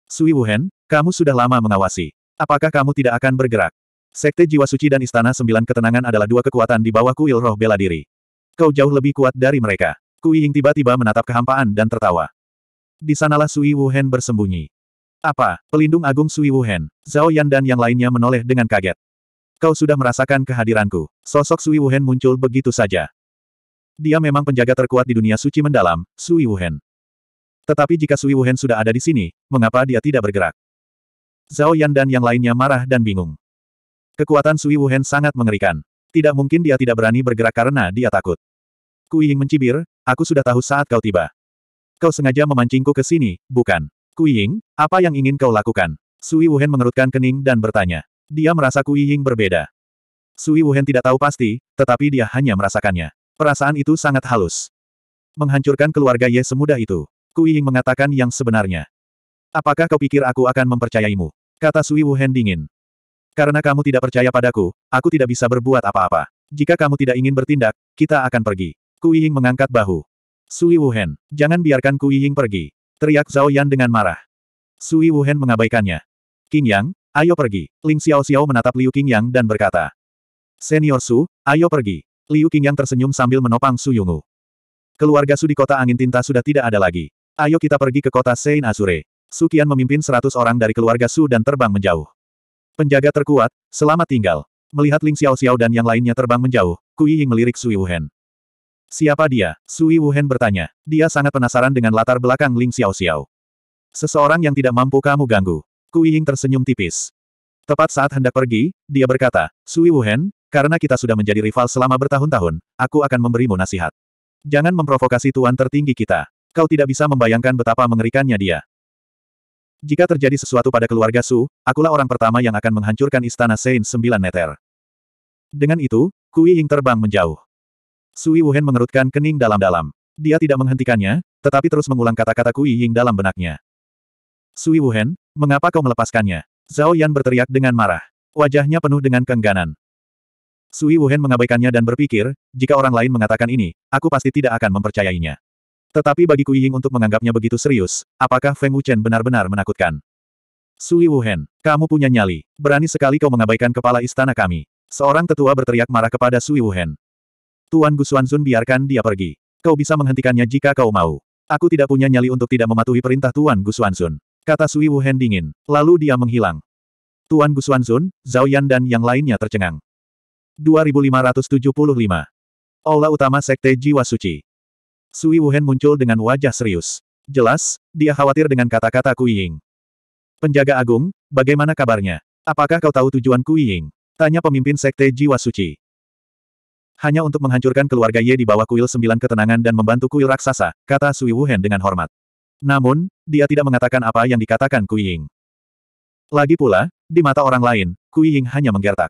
Sui Wuhen, kamu sudah lama mengawasi. Apakah kamu tidak akan bergerak? Sekte Jiwa Suci dan Istana Sembilan Ketenangan adalah dua kekuatan di bawah kuil roh bela diri. Kau jauh lebih kuat dari mereka. Kui Ying tiba-tiba menatap kehampaan dan tertawa. Di sanalah Sui Wuhen bersembunyi. Apa? Pelindung Agung Sui Wuhen, Zhao Yan dan yang lainnya menoleh dengan kaget. Kau sudah merasakan kehadiranku. Sosok Sui Wuhen muncul begitu saja. Dia memang penjaga terkuat di dunia suci mendalam, Sui Wuhen. Tetapi jika Sui Wuhen sudah ada di sini, mengapa dia tidak bergerak? Zhao Yan dan yang lainnya marah dan bingung. Kekuatan Sui Wuhen sangat mengerikan. Tidak mungkin dia tidak berani bergerak karena dia takut. Kuying mencibir, aku sudah tahu saat kau tiba. Kau sengaja memancingku ke sini, bukan? Kuying, apa yang ingin kau lakukan? Sui Wuhen mengerutkan kening dan bertanya. Dia merasa Kuying berbeda. Sui Wuhen tidak tahu pasti, tetapi dia hanya merasakannya. Perasaan itu sangat halus. Menghancurkan keluarga Ye semudah itu. Kuying mengatakan yang sebenarnya. Apakah kau pikir aku akan mempercayaimu? Kata Sui Wuhen dingin. Karena kamu tidak percaya padaku, aku tidak bisa berbuat apa-apa. Jika kamu tidak ingin bertindak, kita akan pergi. Kui Ying mengangkat bahu. Sui Wuhen, jangan biarkan Kui Ying pergi. Teriak Zhao Yan dengan marah. Sui Wuhen mengabaikannya. King Yang, ayo pergi. Ling Xiao Xiao menatap Liu King Yang dan berkata. Senior Su, ayo pergi. Liu King Yang tersenyum sambil menopang Su Yungu. Keluarga Su di kota angin tinta sudah tidak ada lagi. Ayo kita pergi ke kota Saint Azure. Su Qian memimpin seratus orang dari keluarga Su dan terbang menjauh. Penjaga terkuat, selamat tinggal. Melihat Ling Xiao Xiao dan yang lainnya terbang menjauh, Kui Ying melirik Sui Wuhen. Siapa dia? Sui Wuhen bertanya. Dia sangat penasaran dengan latar belakang Ling Xiao Xiao. Seseorang yang tidak mampu kamu ganggu. Kui Ying tersenyum tipis. Tepat saat hendak pergi, dia berkata, Sui Wuhen, karena kita sudah menjadi rival selama bertahun-tahun, aku akan memberimu nasihat. Jangan memprovokasi tuan tertinggi kita. Kau tidak bisa membayangkan betapa mengerikannya dia. Jika terjadi sesuatu pada keluarga Su, akulah orang pertama yang akan menghancurkan istana Saint Sembilan Neter. Dengan itu, Kui Ying terbang menjauh. Sui Wuhan mengerutkan kening dalam-dalam. Dia tidak menghentikannya, tetapi terus mengulang kata-kata Kui Ying dalam benaknya. Sui Wuhan, mengapa kau melepaskannya? Zhao Yan berteriak dengan marah. Wajahnya penuh dengan kengganan. Sui Wuhan mengabaikannya dan berpikir, jika orang lain mengatakan ini, aku pasti tidak akan mempercayainya. Tetapi bagi Kui Ying untuk menganggapnya begitu serius, apakah Feng Wuchen benar-benar menakutkan? Sui Wuhen, kamu punya nyali. Berani sekali kau mengabaikan kepala istana kami. Seorang tetua berteriak marah kepada Sui Wuhen. Tuan Gu Xuanzun biarkan dia pergi. Kau bisa menghentikannya jika kau mau. Aku tidak punya nyali untuk tidak mematuhi perintah Tuan Gu Xuanzun. Kata Sui Wuhen dingin, lalu dia menghilang. Tuan Gu Xuanzun, Zhao Yan dan yang lainnya tercengang. 2575. Aula Utama Sekte Jiwa Suci. Sui Wuhen muncul dengan wajah serius. Jelas, dia khawatir dengan kata-kata Kui Ying. Penjaga Agung, bagaimana kabarnya? Apakah kau tahu tujuan Kui Ying? Tanya pemimpin Sekte Jiwa Suci. Hanya untuk menghancurkan keluarga Ye di bawah kuil sembilan ketenangan dan membantu kuil raksasa, kata Sui Wuhen dengan hormat. Namun, dia tidak mengatakan apa yang dikatakan Kui Ying. Lagi pula, di mata orang lain, Kui Ying hanya menggertak.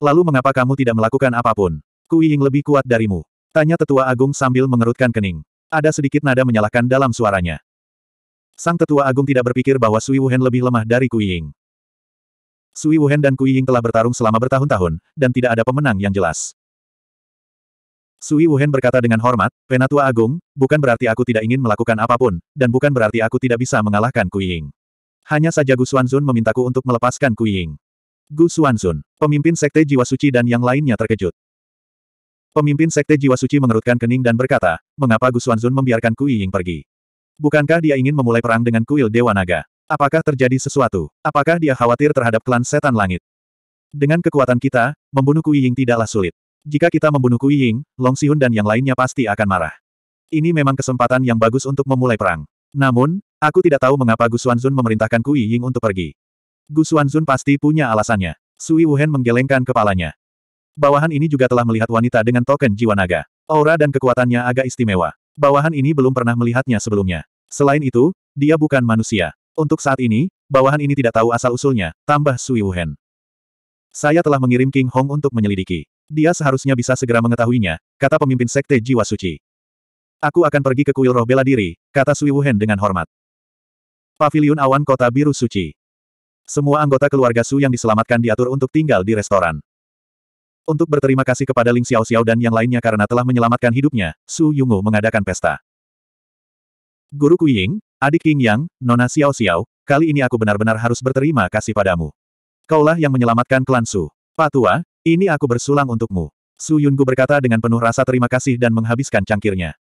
Lalu mengapa kamu tidak melakukan apapun? Kui Ying lebih kuat darimu. Tanya tetua agung sambil mengerutkan kening. Ada sedikit nada menyalahkan dalam suaranya. Sang tetua agung tidak berpikir bahwa Sui Wuhen lebih lemah dari Kui Ying. Sui Wuhen dan Kui Ying telah bertarung selama bertahun-tahun, dan tidak ada pemenang yang jelas. Sui Wuhen berkata dengan hormat, Penatua Agung, bukan berarti aku tidak ingin melakukan apapun, dan bukan berarti aku tidak bisa mengalahkan Kui Ying. Hanya saja Gu Xuanzun memintaku untuk melepaskan Kui Ying. Gu Xuanzun, pemimpin Sekte Jiwa Suci dan yang lainnya terkejut. Pemimpin Sekte Jiwa Suci mengerutkan kening dan berkata, mengapa Gu Xuanzun membiarkan Kui Ying pergi? Bukankah dia ingin memulai perang dengan kuil Dewa Naga? Apakah terjadi sesuatu? Apakah dia khawatir terhadap klan setan langit? Dengan kekuatan kita, membunuh Kui Ying tidaklah sulit. Jika kita membunuh Kui Ying, Long Sihun dan yang lainnya pasti akan marah. Ini memang kesempatan yang bagus untuk memulai perang. Namun, aku tidak tahu mengapa Gu Xuanzun memerintahkan Kui Ying untuk pergi. Gu Xuanzun pasti punya alasannya. Sui Wuhen menggelengkan kepalanya. Bawahan ini juga telah melihat wanita dengan token jiwa naga. Aura dan kekuatannya agak istimewa. Bawahan ini belum pernah melihatnya sebelumnya. Selain itu, dia bukan manusia. Untuk saat ini, bawahan ini tidak tahu asal-usulnya, tambah Sui Wuhen. Saya telah mengirim King Hong untuk menyelidiki. Dia seharusnya bisa segera mengetahuinya, kata pemimpin Sekte Jiwa Suci. Aku akan pergi ke kuil roh bela diri, kata Sui Wuhen dengan hormat. Paviliun Awan Kota Biru Suci. Semua anggota keluarga Su yang diselamatkan diatur untuk tinggal di restoran. Untuk berterima kasih kepada Ling Xiao Xiao dan yang lainnya karena telah menyelamatkan hidupnya, Su Yungu mengadakan pesta. Guru Kuying, adik King Yang, Nona Xiao Xiao, kali ini aku benar-benar harus berterima kasih padamu. Kaulah yang menyelamatkan klan Su. Patua, ini aku bersulang untukmu. Su Yungu berkata dengan penuh rasa terima kasih dan menghabiskan cangkirnya.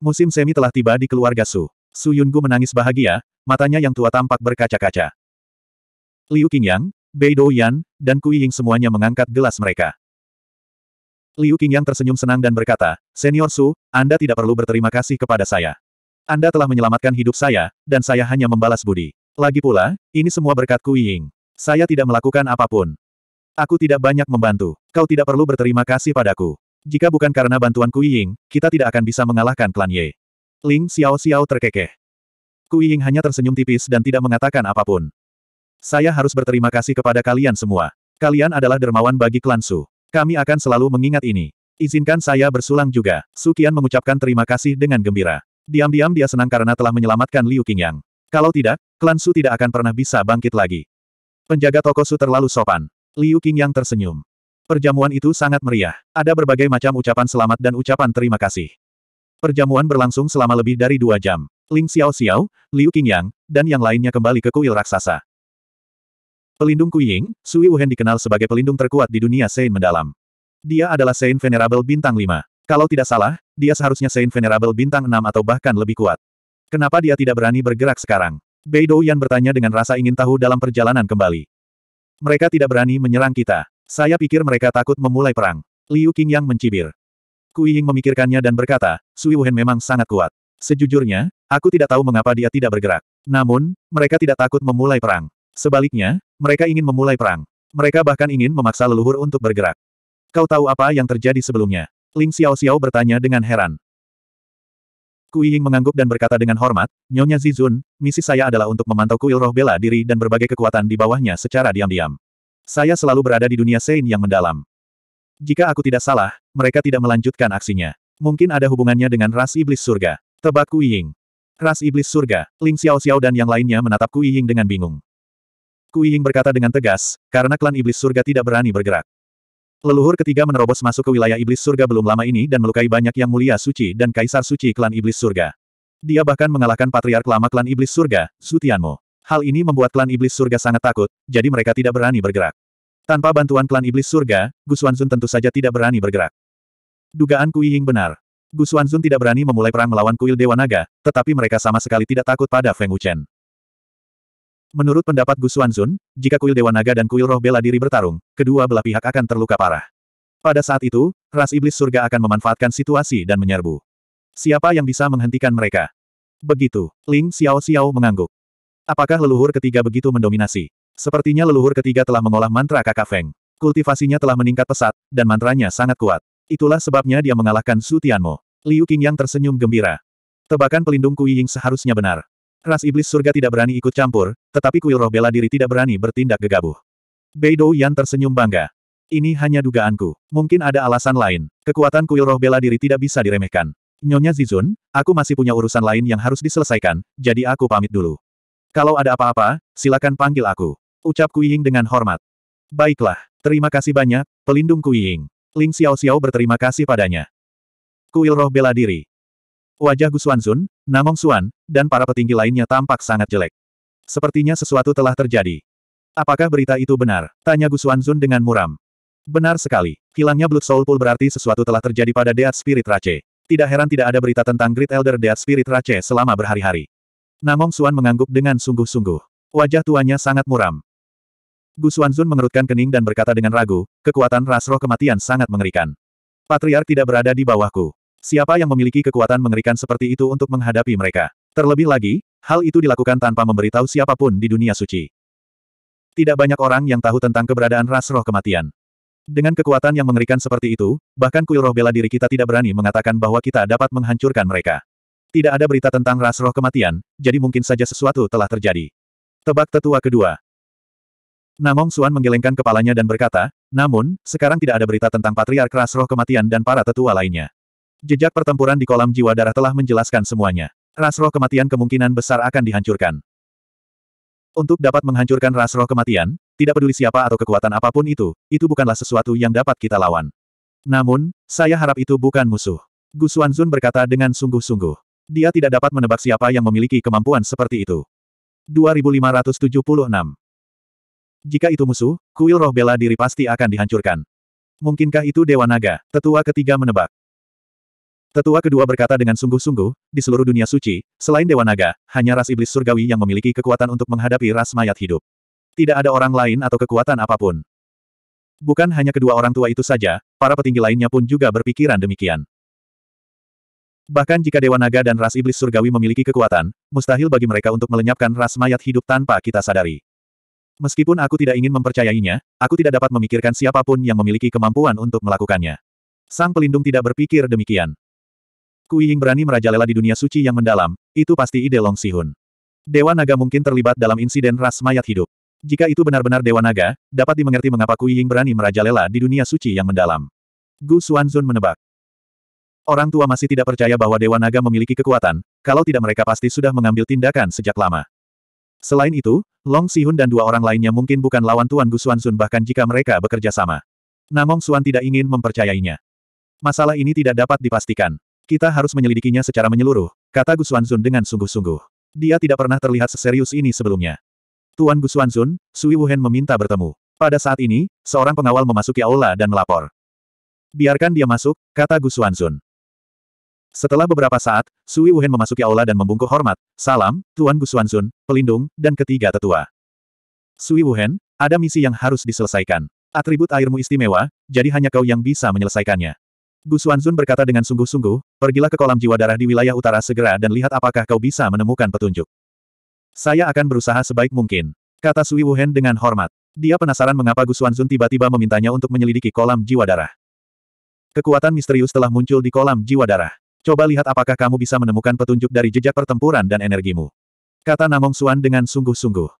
Musim semi telah tiba di keluarga Su. Su Yungu menangis bahagia, matanya yang tua tampak berkaca-kaca. Liu Qingyang, Bei Douyan, dan Kui Ying semuanya mengangkat gelas mereka. Liu Qingyang tersenyum senang dan berkata, Senior Su, Anda tidak perlu berterima kasih kepada saya. Anda telah menyelamatkan hidup saya, dan saya hanya membalas budi. Lagi pula, ini semua berkat Kui Ying. Saya tidak melakukan apapun. Aku tidak banyak membantu. Kau tidak perlu berterima kasih padaku. Jika bukan karena bantuan Kui Ying, kita tidak akan bisa mengalahkan klan Ye. Ling Xiao Xiao terkekeh. Kui Ying hanya tersenyum tipis dan tidak mengatakan apapun. Saya harus berterima kasih kepada kalian semua. Kalian adalah dermawan bagi klan Su. Kami akan selalu mengingat ini. Izinkan saya bersulang juga. Su Qian mengucapkan terima kasih dengan gembira. Diam-diam dia senang karena telah menyelamatkan Liu Qingyang. Kalau tidak, klan Su tidak akan pernah bisa bangkit lagi. Penjaga toko Su terlalu sopan. Liu Qingyang tersenyum. Perjamuan itu sangat meriah. Ada berbagai macam ucapan selamat dan ucapan terima kasih. Perjamuan berlangsung selama lebih dari dua jam. Ling Xiao Xiao, Liu Qingyang, dan yang lainnya kembali ke kuil raksasa. Pelindung Kuying, Sui Wuhen dikenal sebagai pelindung terkuat di dunia Sein mendalam. Dia adalah Sein Venerable Bintang 5. Kalau tidak salah, dia seharusnya Sein Venerable Bintang 6 atau bahkan lebih kuat. Kenapa dia tidak berani bergerak sekarang? Bei Yan bertanya dengan rasa ingin tahu dalam perjalanan kembali. Mereka tidak berani menyerang kita. Saya pikir mereka takut memulai perang. Liu yang mencibir. Kui Ying memikirkannya dan berkata, Sui Wuhen memang sangat kuat. Sejujurnya, aku tidak tahu mengapa dia tidak bergerak. Namun, mereka tidak takut memulai perang. Sebaliknya, mereka ingin memulai perang. Mereka bahkan ingin memaksa leluhur untuk bergerak. Kau tahu apa yang terjadi sebelumnya? Ling Xiao Xiao bertanya dengan heran. Kui Ying mengangguk dan berkata dengan hormat, Nyonya Zizun, misi saya adalah untuk memantau kuil roh bela diri dan berbagai kekuatan di bawahnya secara diam-diam. Saya selalu berada di dunia Sein yang mendalam. Jika aku tidak salah, mereka tidak melanjutkan aksinya. Mungkin ada hubungannya dengan ras iblis surga. Tebak Kui Ying. Ras iblis surga, Ling Xiao Xiao dan yang lainnya menatap Kui Ying dengan bingung. Kui Ying berkata dengan tegas, karena klan iblis surga tidak berani bergerak. Leluhur ketiga menerobos masuk ke wilayah iblis surga belum lama ini dan melukai banyak yang mulia suci dan kaisar suci klan iblis surga. Dia bahkan mengalahkan patriark lama klan iblis surga, Sutianmo. Hal ini membuat klan iblis surga sangat takut, jadi mereka tidak berani bergerak. Tanpa bantuan klan iblis surga, Gu Xuanzun tentu saja tidak berani bergerak. Dugaan Kui Ying benar. Gu Xuanzun tidak berani memulai perang melawan kuil Dewa Naga, tetapi mereka sama sekali tidak takut pada Feng Wuchen. Menurut pendapat Gu Xuanzun, jika kuil Dewa Naga dan kuil roh bela diri bertarung, kedua belah pihak akan terluka parah. Pada saat itu, ras iblis surga akan memanfaatkan situasi dan menyerbu. Siapa yang bisa menghentikan mereka? Begitu, Ling Xiao Xiao mengangguk. Apakah leluhur ketiga begitu mendominasi? Sepertinya leluhur ketiga telah mengolah mantra kakak Feng. Kultivasinya telah meningkat pesat, dan mantranya sangat kuat. Itulah sebabnya dia mengalahkan Su Tianmo. Liu Qingyang tersenyum gembira. Tebakan pelindung Kui Ying seharusnya benar. Ras iblis surga tidak berani ikut campur, tetapi kuil roh bela diri tidak berani bertindak gegabah. Beidou Yan tersenyum bangga. Ini hanya dugaanku. Mungkin ada alasan lain. Kekuatan kuil roh bela diri tidak bisa diremehkan. Nyonya Zizun, aku masih punya urusan lain yang harus diselesaikan, jadi aku pamit dulu. Kalau ada apa-apa, silakan panggil aku. Ucap Kuiying dengan hormat. Baiklah, terima kasih banyak, pelindung Kuiying. Ling Xiao Xiao berterima kasih padanya. Kuil roh bela diri. Wajah Gu Xuanzun, Namong Suan dan para petinggi lainnya tampak sangat jelek. Sepertinya sesuatu telah terjadi. Apakah berita itu benar? Tanya Gu Zun dengan muram. Benar sekali. Hilangnya Blood Soul Pool berarti sesuatu telah terjadi pada Dead Spirit Rache. Tidak heran tidak ada berita tentang Great Elder Dead Spirit Rache selama berhari-hari. Namong Suan mengangguk dengan sungguh-sungguh. Wajah tuanya sangat muram. Gu Zun mengerutkan kening dan berkata dengan ragu, kekuatan ras roh kematian sangat mengerikan. Patriar tidak berada di bawahku. Siapa yang memiliki kekuatan mengerikan seperti itu untuk menghadapi mereka? Terlebih lagi, hal itu dilakukan tanpa memberitahu siapapun di dunia suci. Tidak banyak orang yang tahu tentang keberadaan ras roh kematian. Dengan kekuatan yang mengerikan seperti itu, bahkan kuil roh bela diri kita tidak berani mengatakan bahwa kita dapat menghancurkan mereka. Tidak ada berita tentang ras roh kematian, jadi mungkin saja sesuatu telah terjadi. Tebak tetua kedua. Namong Suan menggelengkan kepalanya dan berkata, namun, sekarang tidak ada berita tentang patriark ras roh kematian dan para tetua lainnya. Jejak pertempuran di kolam jiwa darah telah menjelaskan semuanya. Ras roh kematian kemungkinan besar akan dihancurkan. Untuk dapat menghancurkan ras roh kematian, tidak peduli siapa atau kekuatan apapun itu, itu bukanlah sesuatu yang dapat kita lawan. Namun, saya harap itu bukan musuh. Gu Xuanzun berkata dengan sungguh-sungguh. Dia tidak dapat menebak siapa yang memiliki kemampuan seperti itu. 2576 jika itu musuh, kuil roh bela diri pasti akan dihancurkan. Mungkinkah itu Dewa Naga, tetua ketiga menebak. Tetua kedua berkata dengan sungguh-sungguh, di seluruh dunia suci, selain Dewa Naga, hanya ras iblis surgawi yang memiliki kekuatan untuk menghadapi ras mayat hidup. Tidak ada orang lain atau kekuatan apapun. Bukan hanya kedua orang tua itu saja, para petinggi lainnya pun juga berpikiran demikian. Bahkan jika Dewa Naga dan ras iblis surgawi memiliki kekuatan, mustahil bagi mereka untuk melenyapkan ras mayat hidup tanpa kita sadari. Meskipun aku tidak ingin mempercayainya, aku tidak dapat memikirkan siapapun yang memiliki kemampuan untuk melakukannya. Sang pelindung tidak berpikir demikian. Kui Ying berani merajalela di dunia suci yang mendalam, itu pasti ide Long Sihun. Dewa Naga mungkin terlibat dalam insiden ras mayat hidup. Jika itu benar-benar Dewa Naga, dapat dimengerti mengapa Kui Ying berani merajalela di dunia suci yang mendalam. Gu Xuanzun menebak. Orang tua masih tidak percaya bahwa Dewa Naga memiliki kekuatan, kalau tidak mereka pasti sudah mengambil tindakan sejak lama. Selain itu, Long Sihun dan dua orang lainnya mungkin bukan lawan Tuan Gu Xuanzun bahkan jika mereka bekerja sama. Namong Xuan tidak ingin mempercayainya. Masalah ini tidak dapat dipastikan. Kita harus menyelidikinya secara menyeluruh, kata Gu Wanzun dengan sungguh-sungguh. Dia tidak pernah terlihat seserius ini sebelumnya. Tuan Gu Wanzun, Sui Wuhen meminta bertemu. Pada saat ini, seorang pengawal memasuki aula dan melapor. Biarkan dia masuk, kata Gu Wanzun. Setelah beberapa saat, Sui Wuhen memasuki aula dan membungkuk hormat, salam, Tuan Gu Wanzun, pelindung, dan ketiga tetua. Sui Wuhen, ada misi yang harus diselesaikan. Atribut airmu istimewa, jadi hanya kau yang bisa menyelesaikannya. Gu Xuanzun berkata dengan sungguh-sungguh, pergilah ke kolam jiwa darah di wilayah utara segera dan lihat apakah kau bisa menemukan petunjuk. Saya akan berusaha sebaik mungkin. Kata Sui Wuhen dengan hormat. Dia penasaran mengapa Gu Xuanzun tiba-tiba memintanya untuk menyelidiki kolam jiwa darah. Kekuatan misterius telah muncul di kolam jiwa darah. Coba lihat apakah kamu bisa menemukan petunjuk dari jejak pertempuran dan energimu. Kata Namong Xuan dengan sungguh-sungguh.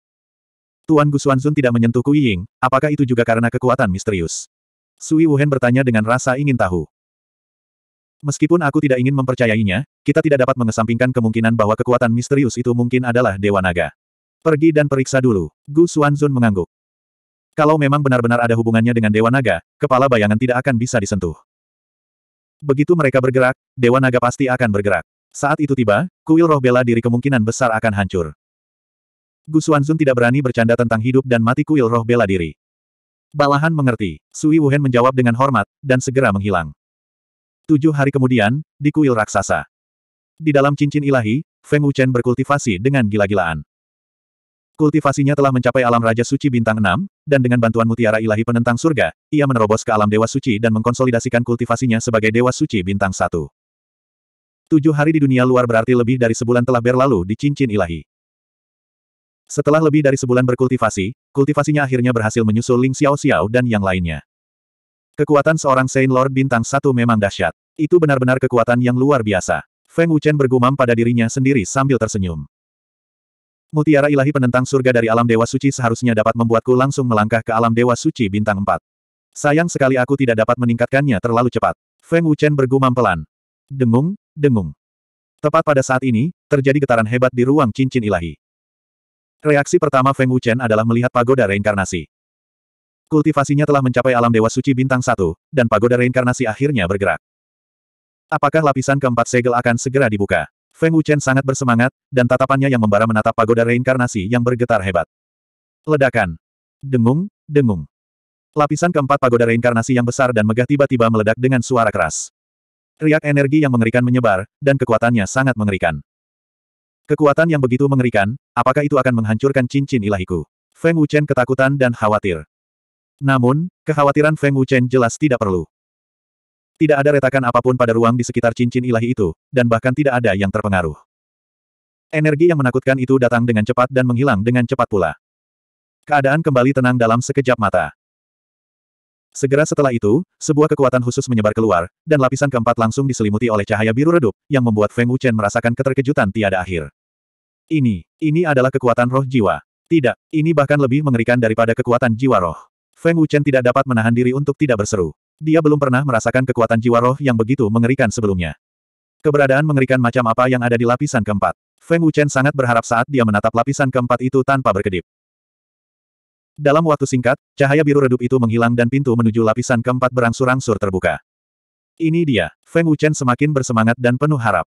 Tuan Gu Xuanzun tidak menyentuh Kui Ying, apakah itu juga karena kekuatan misterius? Sui Wuhen bertanya dengan rasa ingin tahu. Meskipun aku tidak ingin mempercayainya, kita tidak dapat mengesampingkan kemungkinan bahwa kekuatan misterius itu mungkin adalah Dewa Naga. Pergi dan periksa dulu. Gu Xuanzun mengangguk. Kalau memang benar-benar ada hubungannya dengan Dewa Naga, kepala bayangan tidak akan bisa disentuh. Begitu mereka bergerak, Dewa Naga pasti akan bergerak. Saat itu tiba, kuil roh bela diri kemungkinan besar akan hancur. Gu Xuanzun tidak berani bercanda tentang hidup dan mati kuil roh bela diri. Balahan mengerti. Sui Wuhen menjawab dengan hormat, dan segera menghilang. Tujuh hari kemudian, di kuil raksasa. Di dalam cincin ilahi, Feng Wuchen berkultivasi dengan gila-gilaan. Kultivasinya telah mencapai alam Raja Suci Bintang 6, dan dengan bantuan mutiara ilahi penentang surga, ia menerobos ke alam Dewa Suci dan mengkonsolidasikan kultivasinya sebagai Dewa Suci Bintang 1. Tujuh hari di dunia luar berarti lebih dari sebulan telah berlalu di cincin ilahi. Setelah lebih dari sebulan berkultivasi, kultivasinya akhirnya berhasil menyusul Ling Xiao Xiao dan yang lainnya. Kekuatan seorang Saint Lord bintang satu memang dahsyat. Itu benar-benar kekuatan yang luar biasa. Feng Wuchen bergumam pada dirinya sendiri sambil tersenyum. Mutiara ilahi penentang surga dari alam dewa suci seharusnya dapat membuatku langsung melangkah ke alam dewa suci bintang empat. Sayang sekali aku tidak dapat meningkatkannya terlalu cepat. Feng Wuchen bergumam pelan. Dengung, dengung. Tepat pada saat ini, terjadi getaran hebat di ruang cincin ilahi. Reaksi pertama Feng Wuchen adalah melihat pagoda reinkarnasi. Kultivasinya telah mencapai alam Dewa Suci Bintang satu, dan pagoda reinkarnasi akhirnya bergerak. Apakah lapisan keempat segel akan segera dibuka? Feng Wuchen sangat bersemangat, dan tatapannya yang membara menatap pagoda reinkarnasi yang bergetar hebat. Ledakan. Dengung, dengung. Lapisan keempat pagoda reinkarnasi yang besar dan megah tiba-tiba meledak dengan suara keras. Riak energi yang mengerikan menyebar, dan kekuatannya sangat mengerikan. Kekuatan yang begitu mengerikan, apakah itu akan menghancurkan cincin ilahiku? Feng Wuchen ketakutan dan khawatir. Namun, kekhawatiran Feng Wuchen jelas tidak perlu. Tidak ada retakan apapun pada ruang di sekitar cincin ilahi itu, dan bahkan tidak ada yang terpengaruh. Energi yang menakutkan itu datang dengan cepat dan menghilang dengan cepat pula. Keadaan kembali tenang dalam sekejap mata. Segera setelah itu, sebuah kekuatan khusus menyebar keluar, dan lapisan keempat langsung diselimuti oleh cahaya biru redup, yang membuat Feng Wuchen merasakan keterkejutan tiada akhir. Ini, ini adalah kekuatan roh jiwa. Tidak, ini bahkan lebih mengerikan daripada kekuatan jiwa roh. Feng Wuchen tidak dapat menahan diri untuk tidak berseru. Dia belum pernah merasakan kekuatan jiwa roh yang begitu mengerikan sebelumnya. Keberadaan mengerikan macam apa yang ada di lapisan keempat. Feng Wuchen sangat berharap saat dia menatap lapisan keempat itu tanpa berkedip. Dalam waktu singkat, cahaya biru redup itu menghilang dan pintu menuju lapisan keempat berangsur-angsur terbuka. Ini dia, Feng Wuchen semakin bersemangat dan penuh harap.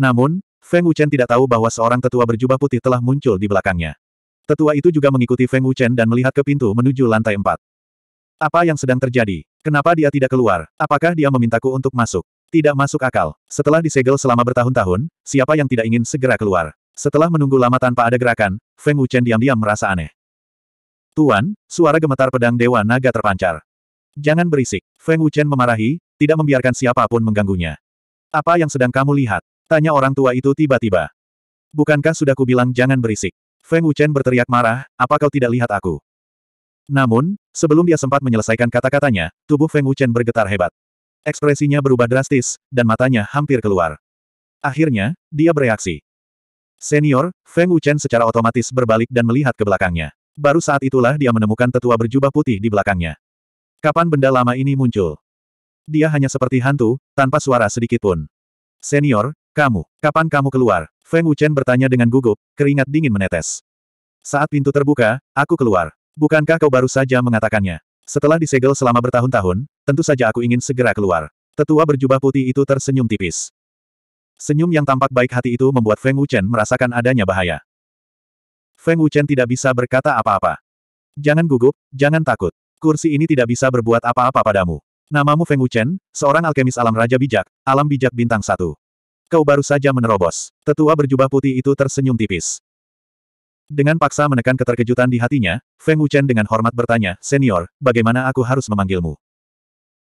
Namun, Feng Wuchen tidak tahu bahwa seorang tetua berjubah putih telah muncul di belakangnya. Tetua itu juga mengikuti Feng Wuchen dan melihat ke pintu menuju lantai empat. Apa yang sedang terjadi? Kenapa dia tidak keluar? Apakah dia memintaku untuk masuk? Tidak masuk akal. Setelah disegel selama bertahun-tahun, siapa yang tidak ingin segera keluar? Setelah menunggu lama tanpa ada gerakan, Feng Wuchen diam-diam merasa aneh. Tuan, suara gemetar pedang Dewa Naga terpancar. Jangan berisik. Feng Wuchen memarahi, tidak membiarkan siapapun mengganggunya. Apa yang sedang kamu lihat? Tanya orang tua itu tiba-tiba. Bukankah sudah kubilang jangan berisik? Feng Wuchen berteriak marah, apa kau tidak lihat aku? Namun, sebelum dia sempat menyelesaikan kata-katanya, tubuh Feng Wuchen bergetar hebat. Ekspresinya berubah drastis, dan matanya hampir keluar. Akhirnya, dia bereaksi. Senior, Feng Wuchen secara otomatis berbalik dan melihat ke belakangnya. Baru saat itulah dia menemukan tetua berjubah putih di belakangnya. Kapan benda lama ini muncul? Dia hanya seperti hantu, tanpa suara sedikit pun. Senior, kamu, kapan kamu keluar? Feng Wuchen bertanya dengan gugup, keringat dingin menetes. Saat pintu terbuka, aku keluar. Bukankah kau baru saja mengatakannya? Setelah disegel selama bertahun-tahun, tentu saja aku ingin segera keluar. Tetua berjubah putih itu tersenyum tipis. Senyum yang tampak baik hati itu membuat Feng Wuchen merasakan adanya bahaya. Feng Wuchen tidak bisa berkata apa-apa. Jangan gugup, jangan takut. Kursi ini tidak bisa berbuat apa-apa padamu. Namamu Feng Wuchen, seorang alkemis alam raja bijak, alam bijak bintang satu. Kau baru saja menerobos. Tetua berjubah putih itu tersenyum tipis. Dengan paksa menekan keterkejutan di hatinya, Feng Wuchen dengan hormat bertanya, Senior, bagaimana aku harus memanggilmu?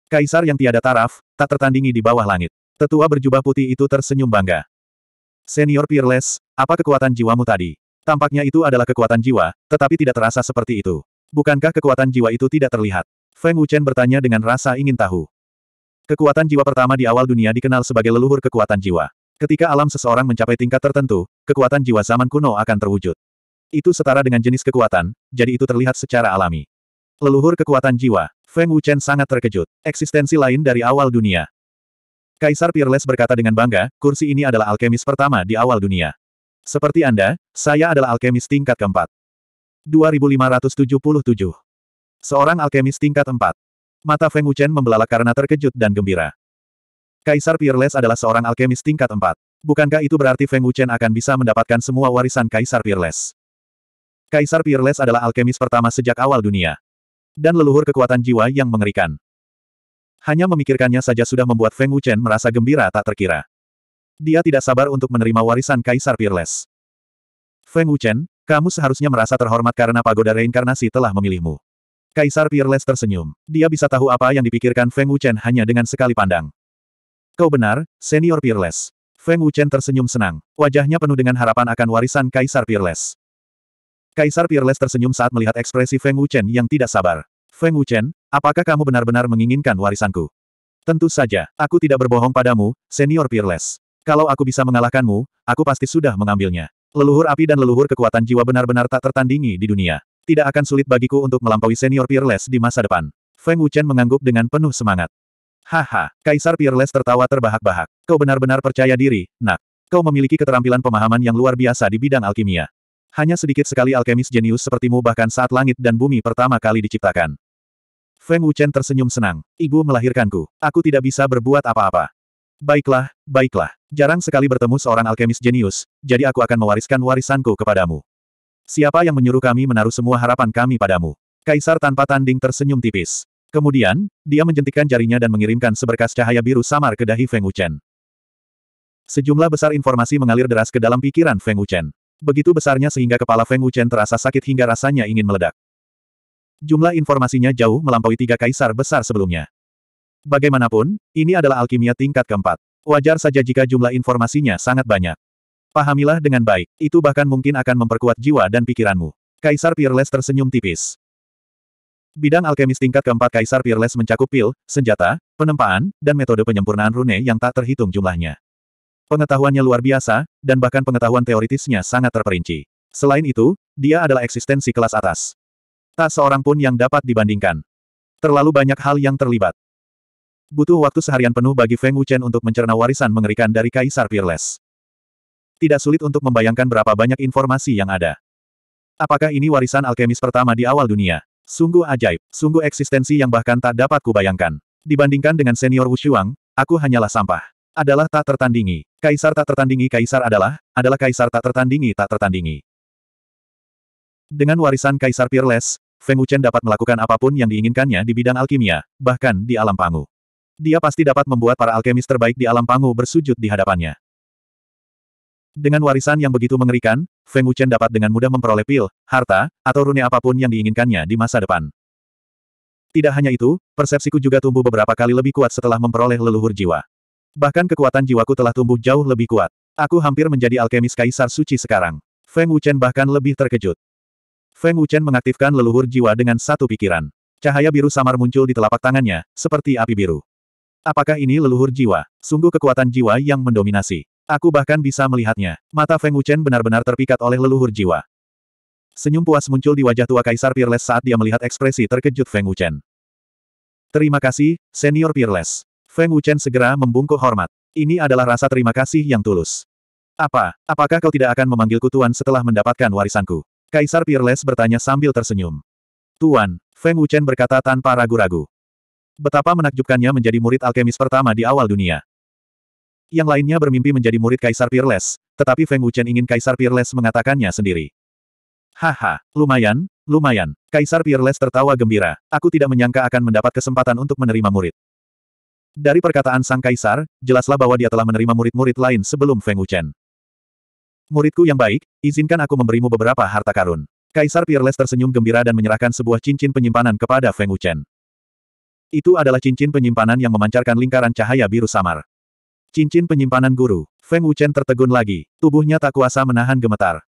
Kaisar yang tiada taraf, tak tertandingi di bawah langit. Tetua berjubah putih itu tersenyum bangga. Senior Peerless, apa kekuatan jiwamu tadi? Tampaknya itu adalah kekuatan jiwa, tetapi tidak terasa seperti itu. Bukankah kekuatan jiwa itu tidak terlihat? Feng Wuchen bertanya dengan rasa ingin tahu. Kekuatan jiwa pertama di awal dunia dikenal sebagai leluhur kekuatan jiwa. Ketika alam seseorang mencapai tingkat tertentu, kekuatan jiwa zaman kuno akan terwujud. Itu setara dengan jenis kekuatan, jadi itu terlihat secara alami. Leluhur kekuatan jiwa, Feng Wuchen sangat terkejut. Eksistensi lain dari awal dunia. Kaisar Peerless berkata dengan bangga, kursi ini adalah alkemis pertama di awal dunia. Seperti Anda, saya adalah alkemis tingkat keempat. 2577 Seorang alkemis tingkat 4. Mata Feng Wuchen membelalak karena terkejut dan gembira. Kaisar Peerless adalah seorang alkemis tingkat 4. Bukankah itu berarti Feng Wuchen akan bisa mendapatkan semua warisan Kaisar Peerless? Kaisar Peerless adalah alkemis pertama sejak awal dunia. Dan leluhur kekuatan jiwa yang mengerikan. Hanya memikirkannya saja sudah membuat Feng Wuchen merasa gembira tak terkira. Dia tidak sabar untuk menerima warisan Kaisar Peerless. Feng Wuchen, kamu seharusnya merasa terhormat karena pagoda reinkarnasi telah memilihmu. Kaisar Peerless tersenyum. Dia bisa tahu apa yang dipikirkan Feng Wuchen hanya dengan sekali pandang. Kau benar, Senior Peerless. Feng Wuchen tersenyum senang. Wajahnya penuh dengan harapan akan warisan Kaisar Peerless. Kaisar Peerless tersenyum saat melihat ekspresi Feng Wuchen yang tidak sabar. Feng Wuchen, apakah kamu benar-benar menginginkan warisanku? Tentu saja, aku tidak berbohong padamu, Senior Peerless. Kalau aku bisa mengalahkanmu, aku pasti sudah mengambilnya. Leluhur api dan leluhur kekuatan jiwa benar-benar tak tertandingi di dunia. Tidak akan sulit bagiku untuk melampaui senior Peerless di masa depan. Feng Wuchen mengangguk dengan penuh semangat. Haha, Kaisar Peerless tertawa terbahak-bahak. Kau benar-benar percaya diri, nak. Kau memiliki keterampilan pemahaman yang luar biasa di bidang alkimia. Hanya sedikit sekali alkemis jenius sepertimu bahkan saat langit dan bumi pertama kali diciptakan. Feng Wuchen tersenyum senang. Ibu melahirkanku. Aku tidak bisa berbuat apa-apa. Baiklah, baiklah. Jarang sekali bertemu seorang alkemis jenius, jadi aku akan mewariskan warisanku kepadamu. Siapa yang menyuruh kami menaruh semua harapan kami padamu? Kaisar tanpa tanding tersenyum tipis. Kemudian, dia menjentikkan jarinya dan mengirimkan seberkas cahaya biru samar ke dahi Feng Wuchen. Sejumlah besar informasi mengalir deras ke dalam pikiran Feng Wuchen. Begitu besarnya sehingga kepala Feng Wuchen terasa sakit hingga rasanya ingin meledak. Jumlah informasinya jauh melampaui tiga kaisar besar sebelumnya. Bagaimanapun, ini adalah alkimia tingkat keempat. Wajar saja jika jumlah informasinya sangat banyak. Pahamilah dengan baik, itu bahkan mungkin akan memperkuat jiwa dan pikiranmu. Kaisar Peerless tersenyum tipis. Bidang alkemis tingkat keempat Kaisar Peerless mencakup pil, senjata, penempaan, dan metode penyempurnaan rune yang tak terhitung jumlahnya. Pengetahuannya luar biasa, dan bahkan pengetahuan teoritisnya sangat terperinci. Selain itu, dia adalah eksistensi kelas atas. Tak seorang pun yang dapat dibandingkan. Terlalu banyak hal yang terlibat. Butuh waktu seharian penuh bagi Feng Wuchen untuk mencerna warisan mengerikan dari Kaisar Peerless. Tidak sulit untuk membayangkan berapa banyak informasi yang ada. Apakah ini warisan alkemis pertama di awal dunia? Sungguh ajaib, sungguh eksistensi yang bahkan tak dapat kubayangkan. Dibandingkan dengan senior Wushuang, aku hanyalah sampah. Adalah tak tertandingi. Kaisar tak tertandingi kaisar adalah, adalah kaisar tak tertandingi tak tertandingi. Dengan warisan kaisar Peerless, Feng Wuchen dapat melakukan apapun yang diinginkannya di bidang alkimia, bahkan di alam pangu. Dia pasti dapat membuat para alkemis terbaik di alam pangu bersujud di hadapannya. Dengan warisan yang begitu mengerikan, Feng Wuchen dapat dengan mudah memperoleh pil, harta, atau rune apapun yang diinginkannya di masa depan. Tidak hanya itu, persepsiku juga tumbuh beberapa kali lebih kuat setelah memperoleh leluhur jiwa. Bahkan kekuatan jiwaku telah tumbuh jauh lebih kuat. Aku hampir menjadi alkemis Kaisar Suci sekarang. Feng Wuchen bahkan lebih terkejut. Feng Wuchen mengaktifkan leluhur jiwa dengan satu pikiran. Cahaya biru samar muncul di telapak tangannya, seperti api biru. Apakah ini leluhur jiwa? Sungguh kekuatan jiwa yang mendominasi. Aku bahkan bisa melihatnya. Mata Feng Wuchen benar-benar terpikat oleh leluhur jiwa. Senyum puas muncul di wajah tua Kaisar Peerless saat dia melihat ekspresi terkejut Feng Wuchen. Terima kasih, Senior Peerless. Feng Wuchen segera membungkuk hormat. Ini adalah rasa terima kasih yang tulus. Apa, apakah kau tidak akan memanggilku Tuan setelah mendapatkan warisanku? Kaisar Peerless bertanya sambil tersenyum. Tuan, Feng Wuchen berkata tanpa ragu-ragu. Betapa menakjubkannya menjadi murid alkemis pertama di awal dunia. Yang lainnya bermimpi menjadi murid Kaisar Peerless, tetapi Feng Wuchen ingin Kaisar Peerless mengatakannya sendiri. Haha, lumayan, lumayan. Kaisar Peerless tertawa gembira. Aku tidak menyangka akan mendapat kesempatan untuk menerima murid. Dari perkataan sang kaisar, jelaslah bahwa dia telah menerima murid-murid lain sebelum Feng Wuchen. Muridku yang baik, izinkan aku memberimu beberapa harta karun. Kaisar Peerless tersenyum gembira dan menyerahkan sebuah cincin penyimpanan kepada Feng Wuchen. Itu adalah cincin penyimpanan yang memancarkan lingkaran cahaya biru samar. Cincin penyimpanan guru. Feng Wuchen tertegun lagi. Tubuhnya tak kuasa menahan gemetar.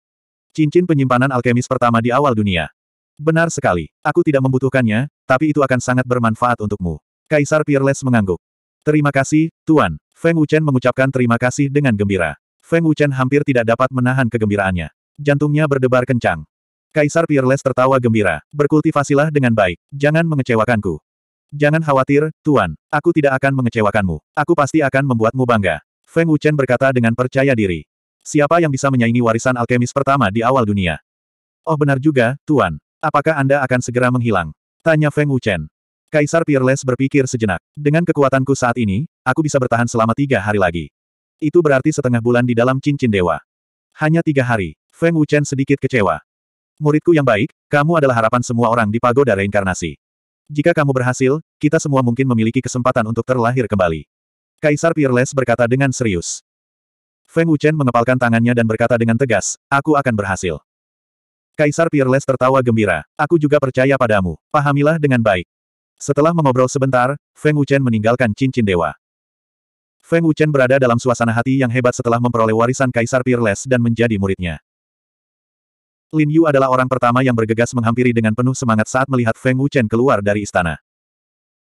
Cincin penyimpanan alkemis pertama di awal dunia. Benar sekali. Aku tidak membutuhkannya, tapi itu akan sangat bermanfaat untukmu. Kaisar Peerless mengangguk. Terima kasih, Tuan. Feng Wuchen mengucapkan terima kasih dengan gembira. Feng Wuchen hampir tidak dapat menahan kegembiraannya. Jantungnya berdebar kencang. Kaisar Peerless tertawa gembira. Berkultivasilah dengan baik. Jangan mengecewakanku. Jangan khawatir, Tuan. Aku tidak akan mengecewakanmu. Aku pasti akan membuatmu bangga. Feng Wuchen berkata dengan percaya diri. Siapa yang bisa menyaingi warisan alkemis pertama di awal dunia? Oh benar juga, Tuan. Apakah Anda akan segera menghilang? Tanya Feng Wuchen. Kaisar Peerless berpikir sejenak. Dengan kekuatanku saat ini, aku bisa bertahan selama tiga hari lagi. Itu berarti setengah bulan di dalam cincin dewa. Hanya tiga hari. Feng Wuchen sedikit kecewa. Muridku yang baik, kamu adalah harapan semua orang di pagoda reinkarnasi. Jika kamu berhasil, kita semua mungkin memiliki kesempatan untuk terlahir kembali. Kaisar Peerless berkata dengan serius. Feng Wuchen mengepalkan tangannya dan berkata dengan tegas, aku akan berhasil. Kaisar Peerless tertawa gembira, aku juga percaya padamu, pahamilah dengan baik. Setelah mengobrol sebentar, Feng Wuchen meninggalkan cincin dewa. Feng Wuchen berada dalam suasana hati yang hebat setelah memperoleh warisan Kaisar Peerless dan menjadi muridnya. Lin Yu adalah orang pertama yang bergegas menghampiri dengan penuh semangat saat melihat Feng Wuchen keluar dari istana.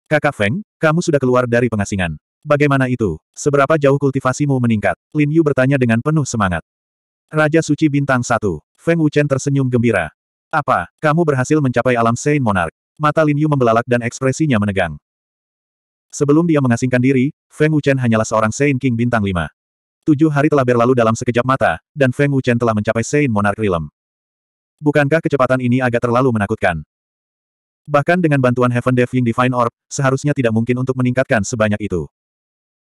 Kakak Feng, kamu sudah keluar dari pengasingan. Bagaimana itu? Seberapa jauh kultivasimu meningkat? Lin Yu bertanya dengan penuh semangat. Raja Suci Bintang 1. Feng Wuchen tersenyum gembira. Apa, kamu berhasil mencapai alam Saint Monarch? Mata Lin Yu membelalak dan ekspresinya menegang. Sebelum dia mengasingkan diri, Feng Wuchen hanyalah seorang Saint King Bintang 5. Tujuh hari telah berlalu dalam sekejap mata, dan Feng Wuchen telah mencapai Saint Monarch Realm. Bukankah kecepatan ini agak terlalu menakutkan? Bahkan dengan bantuan Heaven Devying Divine Orb, seharusnya tidak mungkin untuk meningkatkan sebanyak itu.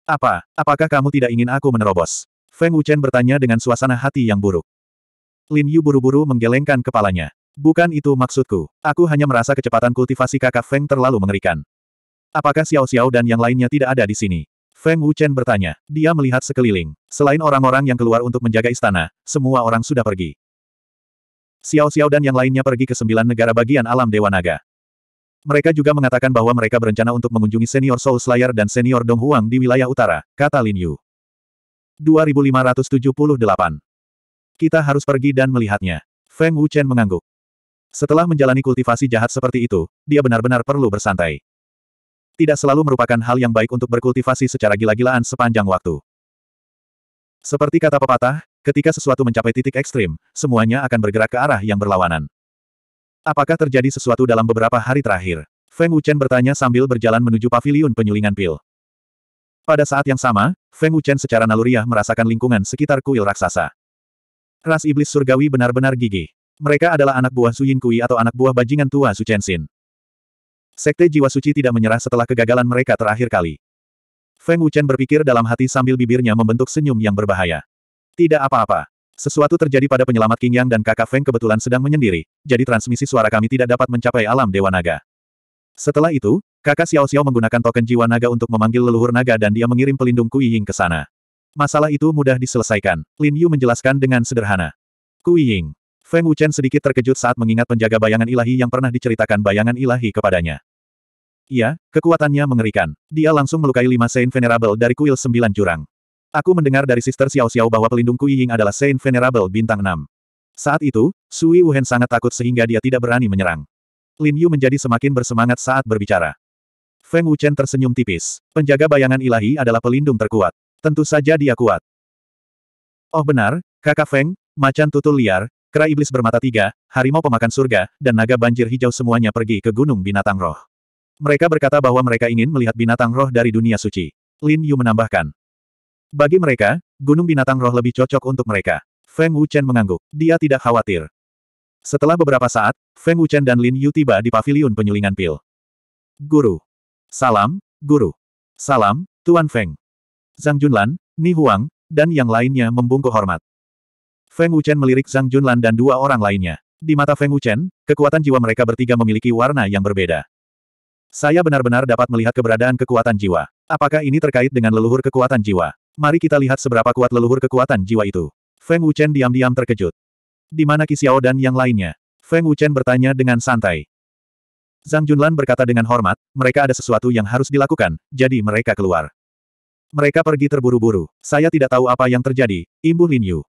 Apa, apakah kamu tidak ingin aku menerobos? Feng Wuchen bertanya dengan suasana hati yang buruk. Lin Yu buru-buru menggelengkan kepalanya. Bukan itu maksudku. Aku hanya merasa kecepatan kultivasi kakak Feng terlalu mengerikan. Apakah Xiao Xiao dan yang lainnya tidak ada di sini? Feng Wuchen bertanya. Dia melihat sekeliling. Selain orang-orang yang keluar untuk menjaga istana, semua orang sudah pergi. Xiao Xiao dan yang lainnya pergi ke sembilan negara bagian alam Dewa Naga. Mereka juga mengatakan bahwa mereka berencana untuk mengunjungi senior Soul Slayer dan senior Dong Huang di wilayah utara, kata Lin Yu. 2578. Kita harus pergi dan melihatnya. Feng Wuchen mengangguk. Setelah menjalani kultivasi jahat seperti itu, dia benar-benar perlu bersantai. Tidak selalu merupakan hal yang baik untuk berkultivasi secara gila-gilaan sepanjang waktu. Seperti kata pepatah, Ketika sesuatu mencapai titik ekstrim, semuanya akan bergerak ke arah yang berlawanan. Apakah terjadi sesuatu dalam beberapa hari terakhir? Feng Wuchen bertanya sambil berjalan menuju paviliun penyulingan pil. Pada saat yang sama, Feng Wuchen secara naluriah merasakan lingkungan sekitar kuil raksasa. Ras iblis surgawi benar-benar gigih. Mereka adalah anak buah Su Yin Kui atau anak buah bajingan tua Su Xin. Sekte Jiwa Suci tidak menyerah setelah kegagalan mereka terakhir kali. Feng Wuchen berpikir dalam hati sambil bibirnya membentuk senyum yang berbahaya. Tidak apa-apa. Sesuatu terjadi pada penyelamat King Yang dan kakak Feng kebetulan sedang menyendiri, jadi transmisi suara kami tidak dapat mencapai alam Dewa Naga. Setelah itu, kakak Xiao Xiao menggunakan token jiwa naga untuk memanggil leluhur naga dan dia mengirim pelindung Kui Ying ke sana. Masalah itu mudah diselesaikan, Lin Yu menjelaskan dengan sederhana. Kui Ying. Feng Wuchen sedikit terkejut saat mengingat penjaga bayangan ilahi yang pernah diceritakan bayangan ilahi kepadanya. Iya, kekuatannya mengerikan. Dia langsung melukai lima Saint Venerable dari kuil sembilan jurang. Aku mendengar dari Sister Xiao Xiao bahwa pelindungku Ying adalah Saint Venerable bintang 6. Saat itu, Sui Wuhen sangat takut sehingga dia tidak berani menyerang. Lin Yu menjadi semakin bersemangat saat berbicara. Feng Wuchen tersenyum tipis. Penjaga bayangan ilahi adalah pelindung terkuat. Tentu saja dia kuat. Oh benar, kakak Feng, macan tutul liar, kera iblis bermata tiga, harimau pemakan surga, dan naga banjir hijau semuanya pergi ke gunung binatang roh. Mereka berkata bahwa mereka ingin melihat binatang roh dari dunia suci. Lin Yu menambahkan, bagi mereka, Gunung Binatang Roh lebih cocok untuk mereka. Feng Wuchen mengangguk. Dia tidak khawatir. Setelah beberapa saat, Feng Wuchen dan Lin Yu tiba di pavilion penyulingan pil. Guru. Salam, Guru. Salam, Tuan Feng. Zhang Junlan, Ni Huang, dan yang lainnya membungkuk hormat. Feng Wuchen melirik Zhang Junlan dan dua orang lainnya. Di mata Feng Wuchen, kekuatan jiwa mereka bertiga memiliki warna yang berbeda. Saya benar-benar dapat melihat keberadaan kekuatan jiwa. Apakah ini terkait dengan leluhur kekuatan jiwa? Mari kita lihat seberapa kuat leluhur kekuatan jiwa itu. Feng Wuchen diam-diam terkejut. Di mana Kisiao dan yang lainnya? Feng Wuchen bertanya dengan santai. Zhang Junlan berkata dengan hormat, mereka ada sesuatu yang harus dilakukan, jadi mereka keluar. Mereka pergi terburu-buru. Saya tidak tahu apa yang terjadi, Ibu Lin Yu.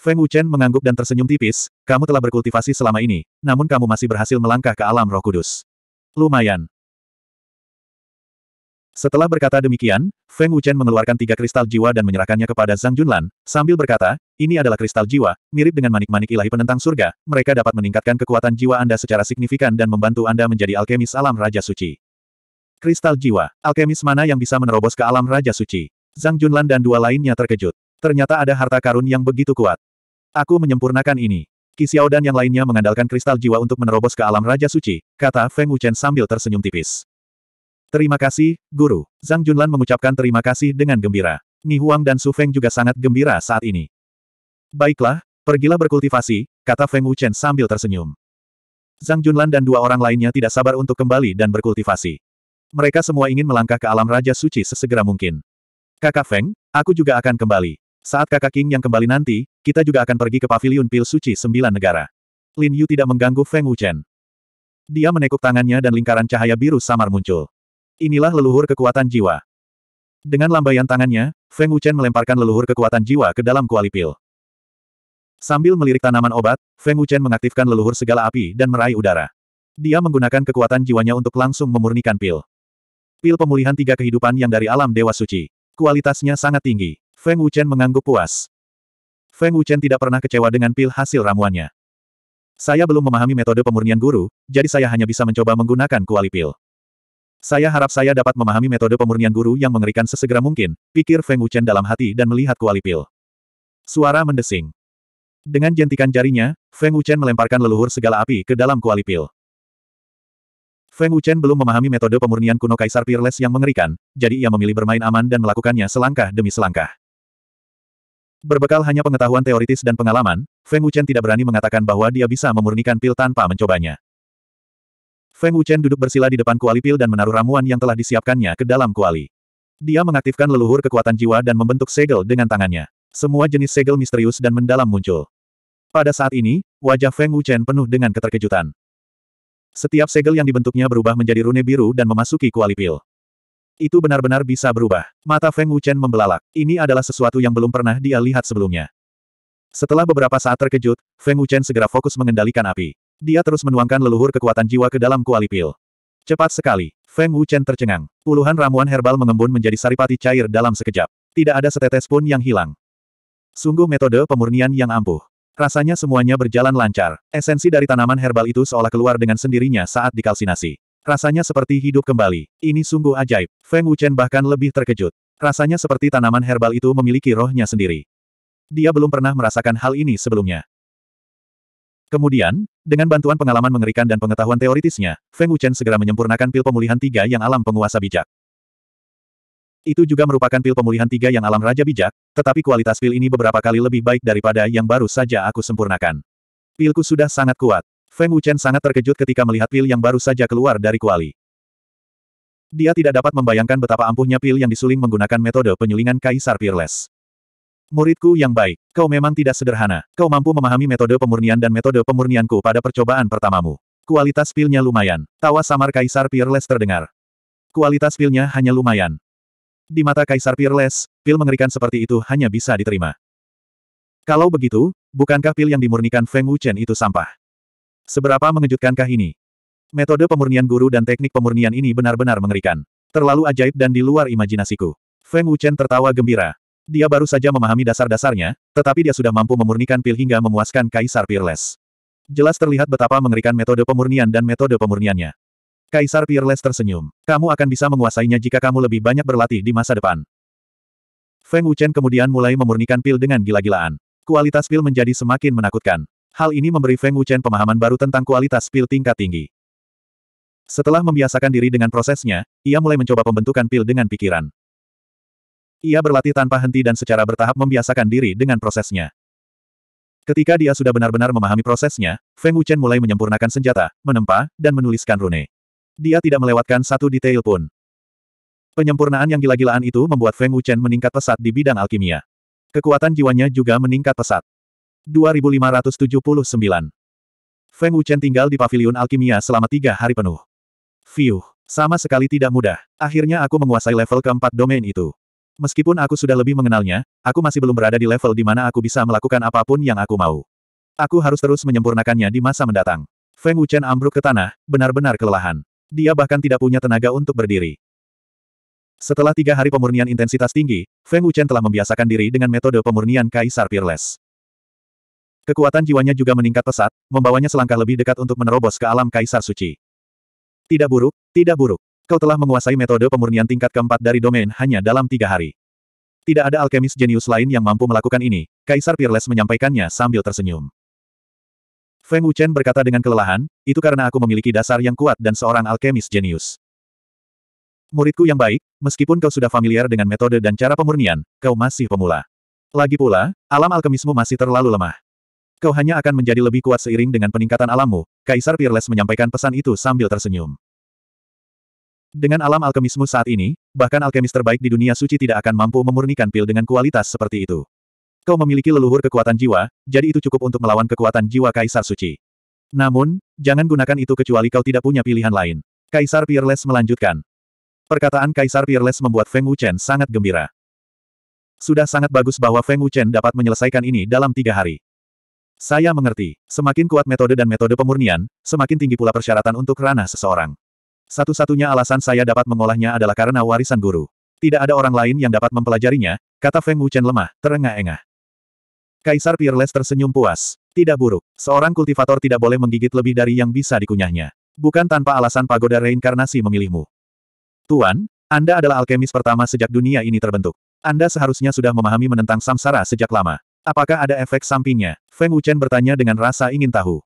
Feng Wuchen mengangguk dan tersenyum tipis, kamu telah berkultivasi selama ini, namun kamu masih berhasil melangkah ke alam roh kudus. Lumayan. Setelah berkata demikian, Feng Wuchen mengeluarkan tiga kristal jiwa dan menyerahkannya kepada Zhang Junlan, sambil berkata, ini adalah kristal jiwa, mirip dengan manik-manik ilahi penentang surga, mereka dapat meningkatkan kekuatan jiwa Anda secara signifikan dan membantu Anda menjadi alkemis alam Raja Suci. Kristal jiwa, alkemis mana yang bisa menerobos ke alam Raja Suci? Zhang Junlan dan dua lainnya terkejut. Ternyata ada harta karun yang begitu kuat. Aku menyempurnakan ini. Qi dan yang lainnya mengandalkan kristal jiwa untuk menerobos ke alam Raja Suci, kata Feng Wuchen sambil tersenyum tipis. Terima kasih, Guru. Zhang Junlan mengucapkan terima kasih dengan gembira. Ni Huang dan Su Feng juga sangat gembira saat ini. Baiklah, pergilah berkultivasi, kata Feng Wuchen sambil tersenyum. Zhang Junlan dan dua orang lainnya tidak sabar untuk kembali dan berkultivasi. Mereka semua ingin melangkah ke alam Raja Suci sesegera mungkin. Kakak Feng, aku juga akan kembali. Saat kakak King yang kembali nanti, kita juga akan pergi ke paviliun pil suci sembilan negara. Lin Yu tidak mengganggu Feng Wuchen. Dia menekuk tangannya dan lingkaran cahaya biru samar muncul. Inilah leluhur kekuatan jiwa. Dengan lambaian tangannya, Feng Wuchen melemparkan leluhur kekuatan jiwa ke dalam kuali pil. Sambil melirik tanaman obat, Feng Wuchen mengaktifkan leluhur segala api dan meraih udara. Dia menggunakan kekuatan jiwanya untuk langsung memurnikan pil. Pil pemulihan tiga kehidupan yang dari alam Dewa Suci. Kualitasnya sangat tinggi. Feng Wuchen mengangguk puas. Feng Wuchen tidak pernah kecewa dengan pil hasil ramuannya. Saya belum memahami metode pemurnian guru, jadi saya hanya bisa mencoba menggunakan kuali pil. Saya harap saya dapat memahami metode pemurnian guru yang mengerikan sesegera mungkin, pikir Feng Wuchen dalam hati dan melihat Kuali Pil. Suara mendesing. Dengan jentikan jarinya, Feng Wuchen melemparkan leluhur segala api ke dalam Kuali Pil. Feng Wuchen belum memahami metode pemurnian kuno Kaisar Peerless yang mengerikan, jadi ia memilih bermain aman dan melakukannya selangkah demi selangkah. Berbekal hanya pengetahuan teoritis dan pengalaman, Feng Wuchen tidak berani mengatakan bahwa dia bisa memurnikan pil tanpa mencobanya. Feng Wuchen duduk bersila di depan kuali pil dan menaruh ramuan yang telah disiapkannya ke dalam kuali. Dia mengaktifkan leluhur kekuatan jiwa dan membentuk segel dengan tangannya. Semua jenis segel misterius dan mendalam muncul. Pada saat ini, wajah Feng Wuchen penuh dengan keterkejutan. Setiap segel yang dibentuknya berubah menjadi rune biru dan memasuki kuali pil. Itu benar-benar bisa berubah. Mata Feng Wuchen membelalak. Ini adalah sesuatu yang belum pernah dia lihat sebelumnya. Setelah beberapa saat terkejut, Feng Wuchen segera fokus mengendalikan api. Dia terus menuangkan leluhur kekuatan jiwa ke dalam kuali pil. Cepat sekali, Feng Wuchen tercengang. Puluhan ramuan herbal mengembun menjadi saripati cair dalam sekejap. Tidak ada setetes pun yang hilang. Sungguh metode pemurnian yang ampuh. Rasanya semuanya berjalan lancar. Esensi dari tanaman herbal itu seolah keluar dengan sendirinya saat dikalsinasi. Rasanya seperti hidup kembali. Ini sungguh ajaib. Feng Wuchen bahkan lebih terkejut. Rasanya seperti tanaman herbal itu memiliki rohnya sendiri. Dia belum pernah merasakan hal ini sebelumnya. Kemudian, dengan bantuan pengalaman mengerikan dan pengetahuan teoritisnya, Feng Wuchen segera menyempurnakan pil pemulihan tiga yang alam penguasa bijak. Itu juga merupakan pil pemulihan tiga yang alam raja bijak, tetapi kualitas pil ini beberapa kali lebih baik daripada yang baru saja aku sempurnakan. Pilku sudah sangat kuat. Feng Wuchen sangat terkejut ketika melihat pil yang baru saja keluar dari kuali. Dia tidak dapat membayangkan betapa ampuhnya pil yang disuling menggunakan metode penyulingan Kaisar Peerless. Muridku yang baik, kau memang tidak sederhana. Kau mampu memahami metode pemurnian dan metode pemurnianku pada percobaan pertamamu. Kualitas pilnya lumayan. Tawa samar Kaisar Peerless terdengar. Kualitas pilnya hanya lumayan. Di mata Kaisar Peerless, pil mengerikan seperti itu hanya bisa diterima. Kalau begitu, bukankah pil yang dimurnikan Feng Wuchen itu sampah? Seberapa mengejutkankah ini? Metode pemurnian guru dan teknik pemurnian ini benar-benar mengerikan. Terlalu ajaib dan di luar imajinasiku. Feng Wuchen tertawa gembira. Dia baru saja memahami dasar-dasarnya, tetapi dia sudah mampu memurnikan pil hingga memuaskan Kaisar Peerless. Jelas terlihat betapa mengerikan metode pemurnian dan metode pemurniannya. Kaisar Peerless tersenyum. Kamu akan bisa menguasainya jika kamu lebih banyak berlatih di masa depan. Feng Wuchen kemudian mulai memurnikan pil dengan gila-gilaan. Kualitas pil menjadi semakin menakutkan. Hal ini memberi Feng Wuchen pemahaman baru tentang kualitas pil tingkat tinggi. Setelah membiasakan diri dengan prosesnya, ia mulai mencoba pembentukan pil dengan pikiran. Ia berlatih tanpa henti dan secara bertahap membiasakan diri dengan prosesnya. Ketika dia sudah benar-benar memahami prosesnya, Feng Wuchen mulai menyempurnakan senjata, menempa, dan menuliskan rune. Dia tidak melewatkan satu detail pun. Penyempurnaan yang gila-gilaan itu membuat Feng Wuchen meningkat pesat di bidang alkimia. Kekuatan jiwanya juga meningkat pesat. 2579 Feng Wuchen tinggal di paviliun alkimia selama tiga hari penuh. Fiuh, sama sekali tidak mudah. Akhirnya aku menguasai level keempat domain itu. Meskipun aku sudah lebih mengenalnya, aku masih belum berada di level di mana aku bisa melakukan apapun yang aku mau. Aku harus terus menyempurnakannya di masa mendatang. Feng Wuchen ambruk ke tanah, benar-benar kelelahan. Dia bahkan tidak punya tenaga untuk berdiri. Setelah tiga hari pemurnian intensitas tinggi, Feng Wuchen telah membiasakan diri dengan metode pemurnian Kaisar Peerless. Kekuatan jiwanya juga meningkat pesat, membawanya selangkah lebih dekat untuk menerobos ke alam Kaisar Suci. Tidak buruk, tidak buruk. Kau telah menguasai metode pemurnian tingkat keempat dari domain hanya dalam tiga hari. Tidak ada alkemis jenius lain yang mampu melakukan ini, Kaisar Peerless menyampaikannya sambil tersenyum. Feng Wuchen berkata dengan kelelahan, itu karena aku memiliki dasar yang kuat dan seorang alkemis jenius. Muridku yang baik, meskipun kau sudah familiar dengan metode dan cara pemurnian, kau masih pemula. Lagi pula, alam alkemismu masih terlalu lemah. Kau hanya akan menjadi lebih kuat seiring dengan peningkatan alammu, Kaisar Peerless menyampaikan pesan itu sambil tersenyum. Dengan alam alkemismu saat ini, bahkan alkemis terbaik di dunia suci tidak akan mampu memurnikan pil dengan kualitas seperti itu. Kau memiliki leluhur kekuatan jiwa, jadi itu cukup untuk melawan kekuatan jiwa Kaisar Suci. Namun, jangan gunakan itu kecuali kau tidak punya pilihan lain. Kaisar Peerless melanjutkan. Perkataan Kaisar Peerless membuat Feng Wuchen sangat gembira. Sudah sangat bagus bahwa Feng Wuchen dapat menyelesaikan ini dalam tiga hari. Saya mengerti, semakin kuat metode dan metode pemurnian, semakin tinggi pula persyaratan untuk ranah seseorang. Satu-satunya alasan saya dapat mengolahnya adalah karena warisan guru. Tidak ada orang lain yang dapat mempelajarinya, kata Feng Wuchen lemah, terengah-engah. Kaisar Peerless tersenyum puas. Tidak buruk, seorang kultivator tidak boleh menggigit lebih dari yang bisa dikunyahnya. Bukan tanpa alasan pagoda reinkarnasi memilihmu. Tuan, Anda adalah alkemis pertama sejak dunia ini terbentuk. Anda seharusnya sudah memahami menentang samsara sejak lama. Apakah ada efek sampingnya? Feng Wuchen bertanya dengan rasa ingin tahu.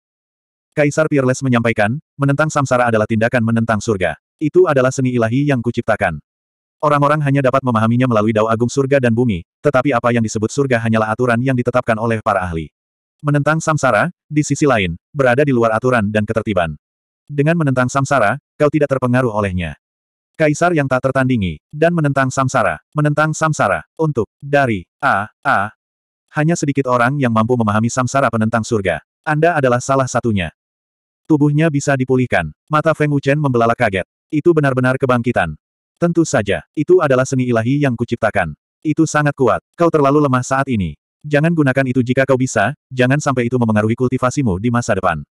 Kaisar Peerless menyampaikan, menentang samsara adalah tindakan menentang surga. Itu adalah seni ilahi yang kuciptakan. Orang-orang hanya dapat memahaminya melalui dao agung surga dan bumi, tetapi apa yang disebut surga hanyalah aturan yang ditetapkan oleh para ahli. Menentang samsara, di sisi lain, berada di luar aturan dan ketertiban. Dengan menentang samsara, kau tidak terpengaruh olehnya. Kaisar yang tak tertandingi, dan menentang samsara, menentang samsara, untuk, dari, a, a. Hanya sedikit orang yang mampu memahami samsara penentang surga. Anda adalah salah satunya. Tubuhnya bisa dipulihkan. Mata Feng Wuchen membelalak kaget. Itu benar-benar kebangkitan. Tentu saja, itu adalah seni ilahi yang kuciptakan. Itu sangat kuat. Kau terlalu lemah saat ini. Jangan gunakan itu jika kau bisa, jangan sampai itu memengaruhi kultivasimu di masa depan.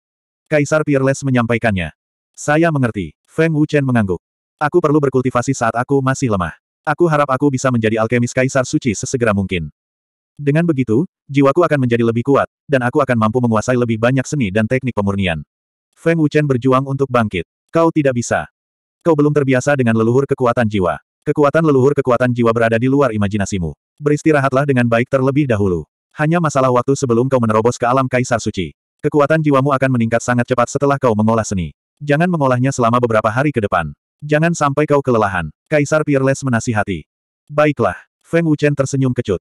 Kaisar Peerless menyampaikannya. Saya mengerti. Feng Wuchen mengangguk. Aku perlu berkultivasi saat aku masih lemah. Aku harap aku bisa menjadi alkemis Kaisar Suci sesegera mungkin. Dengan begitu, jiwaku akan menjadi lebih kuat, dan aku akan mampu menguasai lebih banyak seni dan teknik pemurnian. Feng Wuchen berjuang untuk bangkit. Kau tidak bisa. Kau belum terbiasa dengan leluhur kekuatan jiwa. Kekuatan leluhur kekuatan jiwa berada di luar imajinasimu. Beristirahatlah dengan baik terlebih dahulu. Hanya masalah waktu sebelum kau menerobos ke alam kaisar suci. Kekuatan jiwamu akan meningkat sangat cepat setelah kau mengolah seni. Jangan mengolahnya selama beberapa hari ke depan. Jangan sampai kau kelelahan. Kaisar Peerless menasihati. Baiklah. Feng Wuchen tersenyum kecut.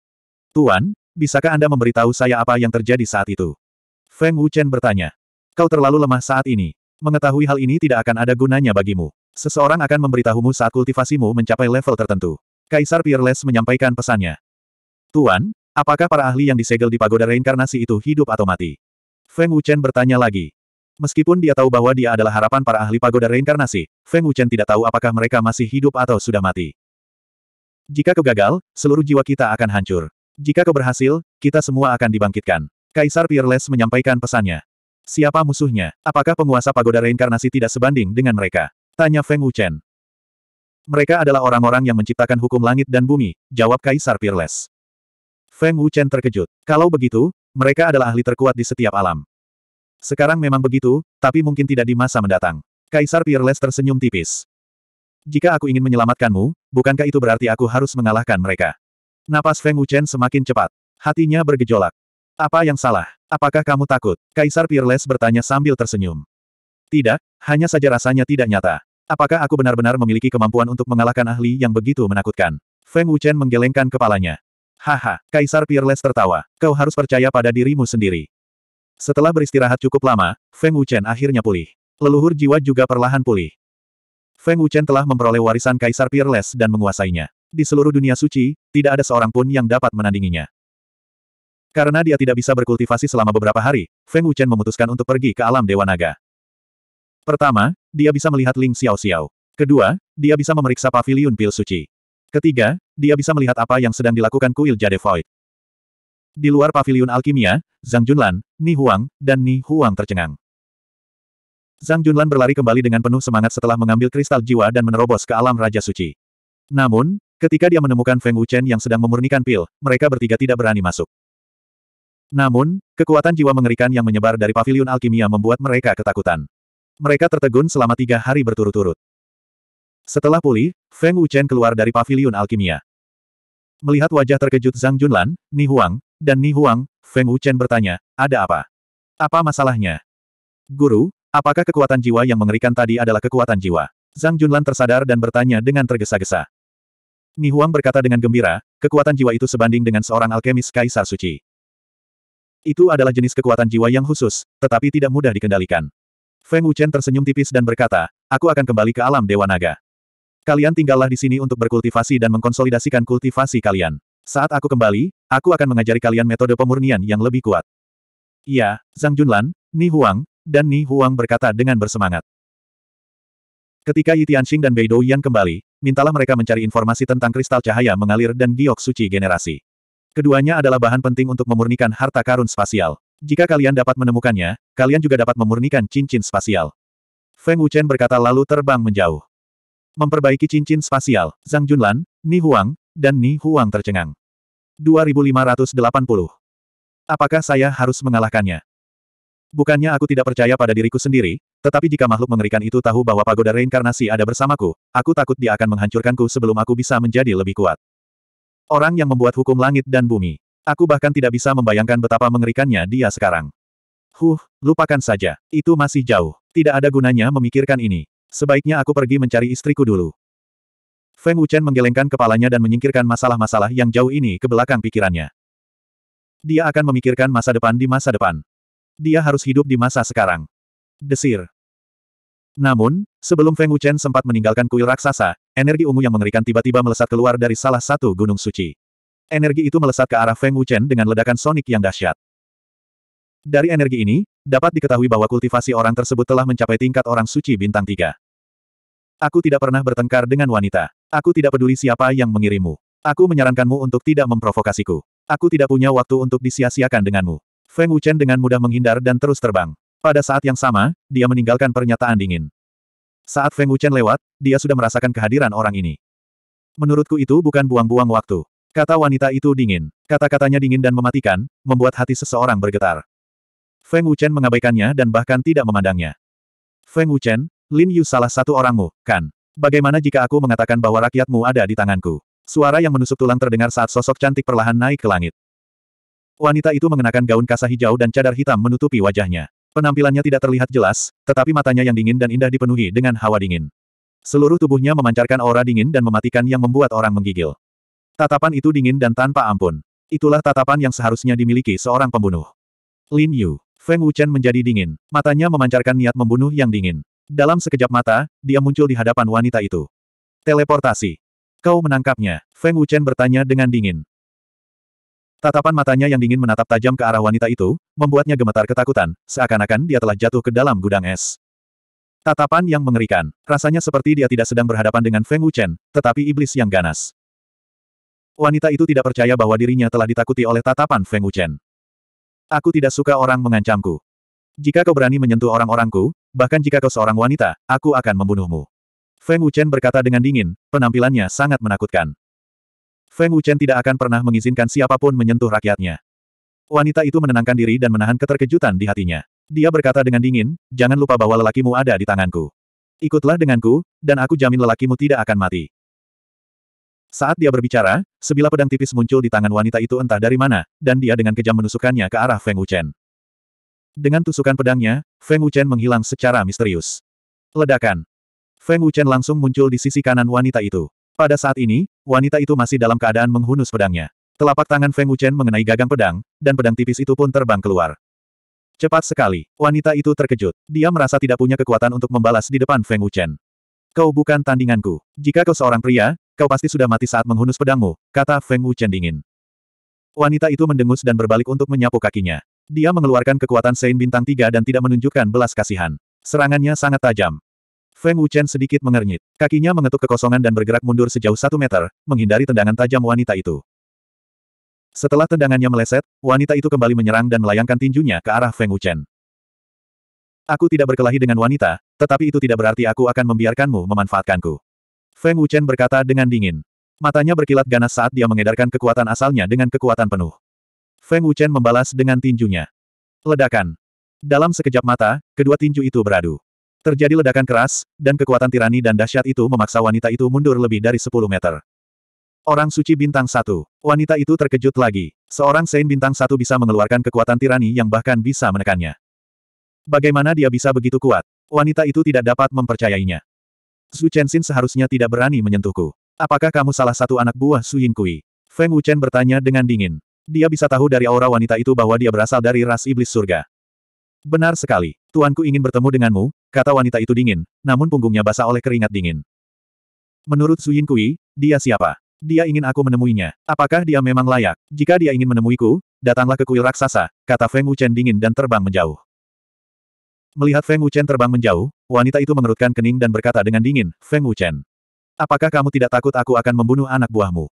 Tuan, bisakah Anda memberitahu saya apa yang terjadi saat itu? Feng Wuchen bertanya. Kau terlalu lemah saat ini. Mengetahui hal ini tidak akan ada gunanya bagimu. Seseorang akan memberitahumu saat kultivasimu mencapai level tertentu. Kaisar Peerless menyampaikan pesannya. Tuan, apakah para ahli yang disegel di pagoda reinkarnasi itu hidup atau mati? Feng Wuchen bertanya lagi. Meskipun dia tahu bahwa dia adalah harapan para ahli pagoda reinkarnasi, Feng Wuchen tidak tahu apakah mereka masih hidup atau sudah mati. Jika kau gagal, seluruh jiwa kita akan hancur. Jika kau berhasil, kita semua akan dibangkitkan. Kaisar Peerless menyampaikan pesannya. Siapa musuhnya? Apakah penguasa pagoda reinkarnasi tidak sebanding dengan mereka? Tanya Feng Wuchen. Mereka adalah orang-orang yang menciptakan hukum langit dan bumi, jawab Kaisar Peerless. Feng Wuchen terkejut. Kalau begitu, mereka adalah ahli terkuat di setiap alam. Sekarang memang begitu, tapi mungkin tidak di masa mendatang. Kaisar Peerless tersenyum tipis. Jika aku ingin menyelamatkanmu, bukankah itu berarti aku harus mengalahkan mereka? Napas Feng Wuchen semakin cepat. Hatinya bergejolak. Apa yang salah? Apakah kamu takut? Kaisar Peerless bertanya sambil tersenyum. Tidak, hanya saja rasanya tidak nyata. Apakah aku benar-benar memiliki kemampuan untuk mengalahkan ahli yang begitu menakutkan? Feng Wuchen menggelengkan kepalanya. Haha, Kaisar Peerless tertawa. Kau harus percaya pada dirimu sendiri. Setelah beristirahat cukup lama, Feng Wuchen akhirnya pulih. Leluhur jiwa juga perlahan pulih. Feng Wuchen telah memperoleh warisan Kaisar Peerless dan menguasainya. Di seluruh dunia suci, tidak ada seorang pun yang dapat menandinginya. Karena dia tidak bisa berkultivasi selama beberapa hari, Feng Wuchen memutuskan untuk pergi ke alam Dewa Naga. Pertama, dia bisa melihat Ling Xiao Xiao. Kedua, dia bisa memeriksa pavilion pil suci. Ketiga, dia bisa melihat apa yang sedang dilakukan kuil Jade Void. Di luar pavilion alkimia, Zhang Junlan, Ni Huang, dan Ni Huang tercengang. Zhang Junlan berlari kembali dengan penuh semangat setelah mengambil kristal jiwa dan menerobos ke alam Raja Suci. Namun, ketika dia menemukan Feng Wuchen yang sedang memurnikan pil, mereka bertiga tidak berani masuk. Namun, kekuatan jiwa mengerikan yang menyebar dari pavilion alkimia membuat mereka ketakutan. Mereka tertegun selama tiga hari berturut-turut. Setelah pulih, Feng Wuchen keluar dari pavilion alkimia. Melihat wajah terkejut Zhang Junlan, Ni Huang, dan Ni Huang, Feng Wuchen bertanya, ada apa? Apa masalahnya? Guru, apakah kekuatan jiwa yang mengerikan tadi adalah kekuatan jiwa? Zhang Junlan tersadar dan bertanya dengan tergesa-gesa. Ni Huang berkata dengan gembira, kekuatan jiwa itu sebanding dengan seorang alkemis Kaisar Suci. Itu adalah jenis kekuatan jiwa yang khusus, tetapi tidak mudah dikendalikan. Feng Wuchen tersenyum tipis dan berkata, aku akan kembali ke alam Dewa Naga. Kalian tinggallah di sini untuk berkultivasi dan mengkonsolidasikan kultivasi kalian. Saat aku kembali, aku akan mengajari kalian metode pemurnian yang lebih kuat. Iya, Zhang Junlan, Ni Huang, dan Ni Huang berkata dengan bersemangat. Ketika Yi Tianxing dan Bei Douyan kembali, mintalah mereka mencari informasi tentang kristal cahaya mengalir dan giok suci generasi. Keduanya adalah bahan penting untuk memurnikan harta karun spasial. Jika kalian dapat menemukannya, kalian juga dapat memurnikan cincin spasial. Feng Wuchen berkata lalu terbang menjauh. Memperbaiki cincin spasial, Zhang Junlan, Ni Huang, dan Ni Huang tercengang. 2580. Apakah saya harus mengalahkannya? Bukannya aku tidak percaya pada diriku sendiri, tetapi jika makhluk mengerikan itu tahu bahwa pagoda reinkarnasi ada bersamaku, aku takut dia akan menghancurkanku sebelum aku bisa menjadi lebih kuat. Orang yang membuat hukum langit dan bumi. Aku bahkan tidak bisa membayangkan betapa mengerikannya dia sekarang. Huh, lupakan saja. Itu masih jauh. Tidak ada gunanya memikirkan ini. Sebaiknya aku pergi mencari istriku dulu. Feng Wuchen menggelengkan kepalanya dan menyingkirkan masalah-masalah yang jauh ini ke belakang pikirannya. Dia akan memikirkan masa depan di masa depan. Dia harus hidup di masa sekarang. Desir. Namun, sebelum Feng Wuchen sempat meninggalkan kuil raksasa, Energi ungu yang mengerikan tiba-tiba melesat keluar dari salah satu gunung suci. Energi itu melesat ke arah Feng Wuchen dengan ledakan sonik yang dahsyat. Dari energi ini, dapat diketahui bahwa kultivasi orang tersebut telah mencapai tingkat orang suci bintang tiga. Aku tidak pernah bertengkar dengan wanita. Aku tidak peduli siapa yang mengirimu. Aku menyarankanmu untuk tidak memprovokasiku. Aku tidak punya waktu untuk disia-siakan denganmu. Feng Wuchen dengan mudah menghindar dan terus terbang. Pada saat yang sama, dia meninggalkan pernyataan dingin. Saat Feng Wuchen lewat, dia sudah merasakan kehadiran orang ini. Menurutku itu bukan buang-buang waktu. Kata wanita itu dingin. Kata-katanya dingin dan mematikan, membuat hati seseorang bergetar. Feng Wuchen mengabaikannya dan bahkan tidak memandangnya. Feng Wuchen, Lin Yu salah satu orangmu, kan? Bagaimana jika aku mengatakan bahwa rakyatmu ada di tanganku? Suara yang menusuk tulang terdengar saat sosok cantik perlahan naik ke langit. Wanita itu mengenakan gaun kasa hijau dan cadar hitam menutupi wajahnya. Penampilannya tidak terlihat jelas, tetapi matanya yang dingin dan indah dipenuhi dengan hawa dingin. Seluruh tubuhnya memancarkan aura dingin dan mematikan yang membuat orang menggigil. Tatapan itu dingin dan tanpa ampun. Itulah tatapan yang seharusnya dimiliki seorang pembunuh. Lin Yu. Feng Wuchen menjadi dingin. Matanya memancarkan niat membunuh yang dingin. Dalam sekejap mata, dia muncul di hadapan wanita itu. Teleportasi. Kau menangkapnya. Feng Wuchen bertanya dengan dingin. Tatapan matanya yang dingin menatap tajam ke arah wanita itu, membuatnya gemetar ketakutan, seakan-akan dia telah jatuh ke dalam gudang es. Tatapan yang mengerikan, rasanya seperti dia tidak sedang berhadapan dengan Feng Wuchen, tetapi iblis yang ganas. Wanita itu tidak percaya bahwa dirinya telah ditakuti oleh tatapan Feng Wuchen. Aku tidak suka orang mengancamku. Jika kau berani menyentuh orang-orangku, bahkan jika kau seorang wanita, aku akan membunuhmu. Feng Wuchen berkata dengan dingin, penampilannya sangat menakutkan. Feng Wuchen tidak akan pernah mengizinkan siapapun menyentuh rakyatnya. Wanita itu menenangkan diri dan menahan keterkejutan di hatinya. Dia berkata dengan dingin, jangan lupa bahwa lelakimu ada di tanganku. Ikutlah denganku, dan aku jamin lelakimu tidak akan mati. Saat dia berbicara, sebilah pedang tipis muncul di tangan wanita itu entah dari mana, dan dia dengan kejam menusukkannya ke arah Feng Wuchen. Dengan tusukan pedangnya, Feng Wuchen menghilang secara misterius. Ledakan. Feng Wuchen langsung muncul di sisi kanan wanita itu. Pada saat ini, wanita itu masih dalam keadaan menghunus pedangnya. Telapak tangan Feng Wuchen mengenai gagang pedang, dan pedang tipis itu pun terbang keluar. Cepat sekali, wanita itu terkejut. Dia merasa tidak punya kekuatan untuk membalas di depan Feng Wuchen. Kau bukan tandinganku. Jika kau seorang pria, kau pasti sudah mati saat menghunus pedangmu, kata Feng Wuchen dingin. Wanita itu mendengus dan berbalik untuk menyapu kakinya. Dia mengeluarkan kekuatan Sein Bintang Tiga dan tidak menunjukkan belas kasihan. Serangannya sangat tajam. Feng Wuchen sedikit mengernyit. Kakinya mengetuk kekosongan dan bergerak mundur sejauh satu meter, menghindari tendangan tajam wanita itu. Setelah tendangannya meleset, wanita itu kembali menyerang dan melayangkan tinjunya ke arah Feng Wuchen. Aku tidak berkelahi dengan wanita, tetapi itu tidak berarti aku akan membiarkanmu memanfaatkanku. Feng Wuchen berkata dengan dingin. Matanya berkilat ganas saat dia mengedarkan kekuatan asalnya dengan kekuatan penuh. Feng Wuchen membalas dengan tinjunya. Ledakan. Dalam sekejap mata, kedua tinju itu beradu. Terjadi ledakan keras, dan kekuatan tirani dan dahsyat itu memaksa wanita itu mundur lebih dari 10 meter. Orang suci bintang satu. Wanita itu terkejut lagi. Seorang Sein bintang satu bisa mengeluarkan kekuatan tirani yang bahkan bisa menekannya. Bagaimana dia bisa begitu kuat? Wanita itu tidak dapat mempercayainya. Su Chenxin seharusnya tidak berani menyentuhku. Apakah kamu salah satu anak buah Su Yin Kui? Feng Wuchen bertanya dengan dingin. Dia bisa tahu dari aura wanita itu bahwa dia berasal dari ras iblis surga. Benar sekali. Tuanku ingin bertemu denganmu, Kata wanita itu dingin, namun punggungnya basah oleh keringat dingin. Menurut Yin Kui, dia siapa? Dia ingin aku menemuinya. Apakah dia memang layak? Jika dia ingin menemuiku, datanglah ke kuil raksasa, kata Feng Wuchen dingin dan terbang menjauh. Melihat Feng Wuchen terbang menjauh, wanita itu mengerutkan kening dan berkata dengan dingin, Feng Wuchen. Apakah kamu tidak takut aku akan membunuh anak buahmu?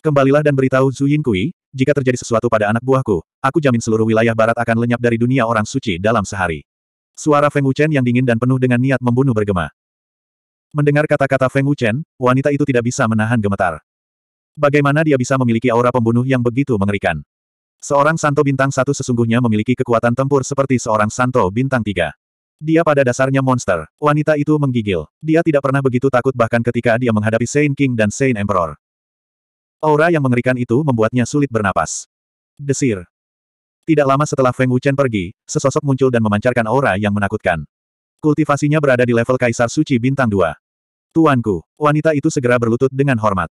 Kembalilah dan beritahu Zuyin Kui, jika terjadi sesuatu pada anak buahku, aku jamin seluruh wilayah barat akan lenyap dari dunia orang suci dalam sehari. Suara Feng Wuchen yang dingin dan penuh dengan niat membunuh bergema. Mendengar kata-kata Feng Wuchen, wanita itu tidak bisa menahan gemetar. Bagaimana dia bisa memiliki aura pembunuh yang begitu mengerikan? Seorang Santo Bintang satu sesungguhnya memiliki kekuatan tempur seperti seorang Santo Bintang tiga. Dia pada dasarnya monster. Wanita itu menggigil. Dia tidak pernah begitu takut bahkan ketika dia menghadapi Saint King dan Saint Emperor. Aura yang mengerikan itu membuatnya sulit bernapas. Desir. Tidak lama setelah Feng Wuchen pergi, sesosok muncul dan memancarkan aura yang menakutkan. Kultivasinya berada di level Kaisar Suci Bintang 2. Tuanku, wanita itu segera berlutut dengan hormat.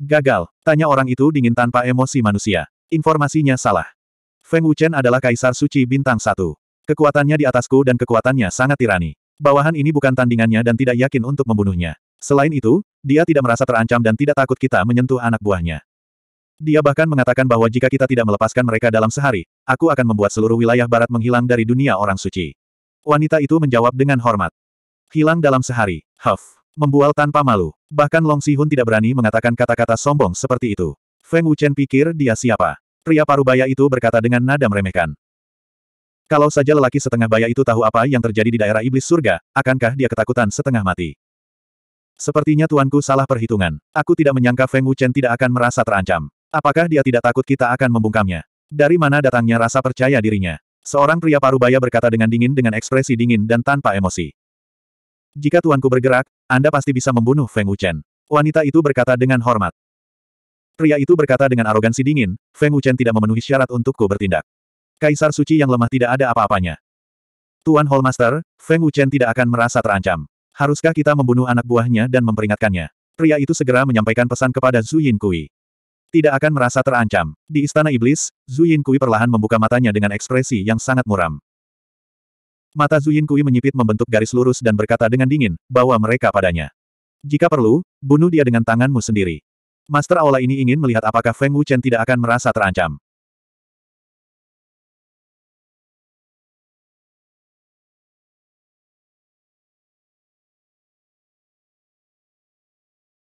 Gagal, tanya orang itu dingin tanpa emosi manusia. Informasinya salah. Feng Wuchen adalah Kaisar Suci Bintang 1. Kekuatannya di atasku dan kekuatannya sangat tirani. Bawahan ini bukan tandingannya dan tidak yakin untuk membunuhnya. Selain itu, dia tidak merasa terancam dan tidak takut kita menyentuh anak buahnya. Dia bahkan mengatakan bahwa jika kita tidak melepaskan mereka dalam sehari, aku akan membuat seluruh wilayah barat menghilang dari dunia orang suci. Wanita itu menjawab dengan hormat. Hilang dalam sehari, Huff. Membual tanpa malu. Bahkan Long Sihun tidak berani mengatakan kata-kata sombong seperti itu. Feng Wuchen pikir dia siapa. Pria parubaya itu berkata dengan nada meremehkan. Kalau saja lelaki setengah baya itu tahu apa yang terjadi di daerah iblis surga, akankah dia ketakutan setengah mati? Sepertinya tuanku salah perhitungan. Aku tidak menyangka Feng Wuchen tidak akan merasa terancam. Apakah dia tidak takut kita akan membungkamnya? Dari mana datangnya rasa percaya dirinya? Seorang pria parubaya berkata dengan dingin dengan ekspresi dingin dan tanpa emosi. Jika tuanku bergerak, Anda pasti bisa membunuh Feng Wuchen. Wanita itu berkata dengan hormat. Pria itu berkata dengan arogansi dingin, Feng Wuchen tidak memenuhi syarat untukku bertindak. Kaisar suci yang lemah tidak ada apa-apanya. Tuan Hallmaster, Feng Wuchen tidak akan merasa terancam. Haruskah kita membunuh anak buahnya dan memperingatkannya? Pria itu segera menyampaikan pesan kepada Zhu Yin Kui tidak akan merasa terancam. Di Istana Iblis, Zhu Kui perlahan membuka matanya dengan ekspresi yang sangat muram. Mata Zhu Kui menyipit membentuk garis lurus dan berkata dengan dingin, bahwa mereka padanya. Jika perlu, bunuh dia dengan tanganmu sendiri. Master Aula ini ingin melihat apakah Feng Wuchen tidak akan merasa terancam.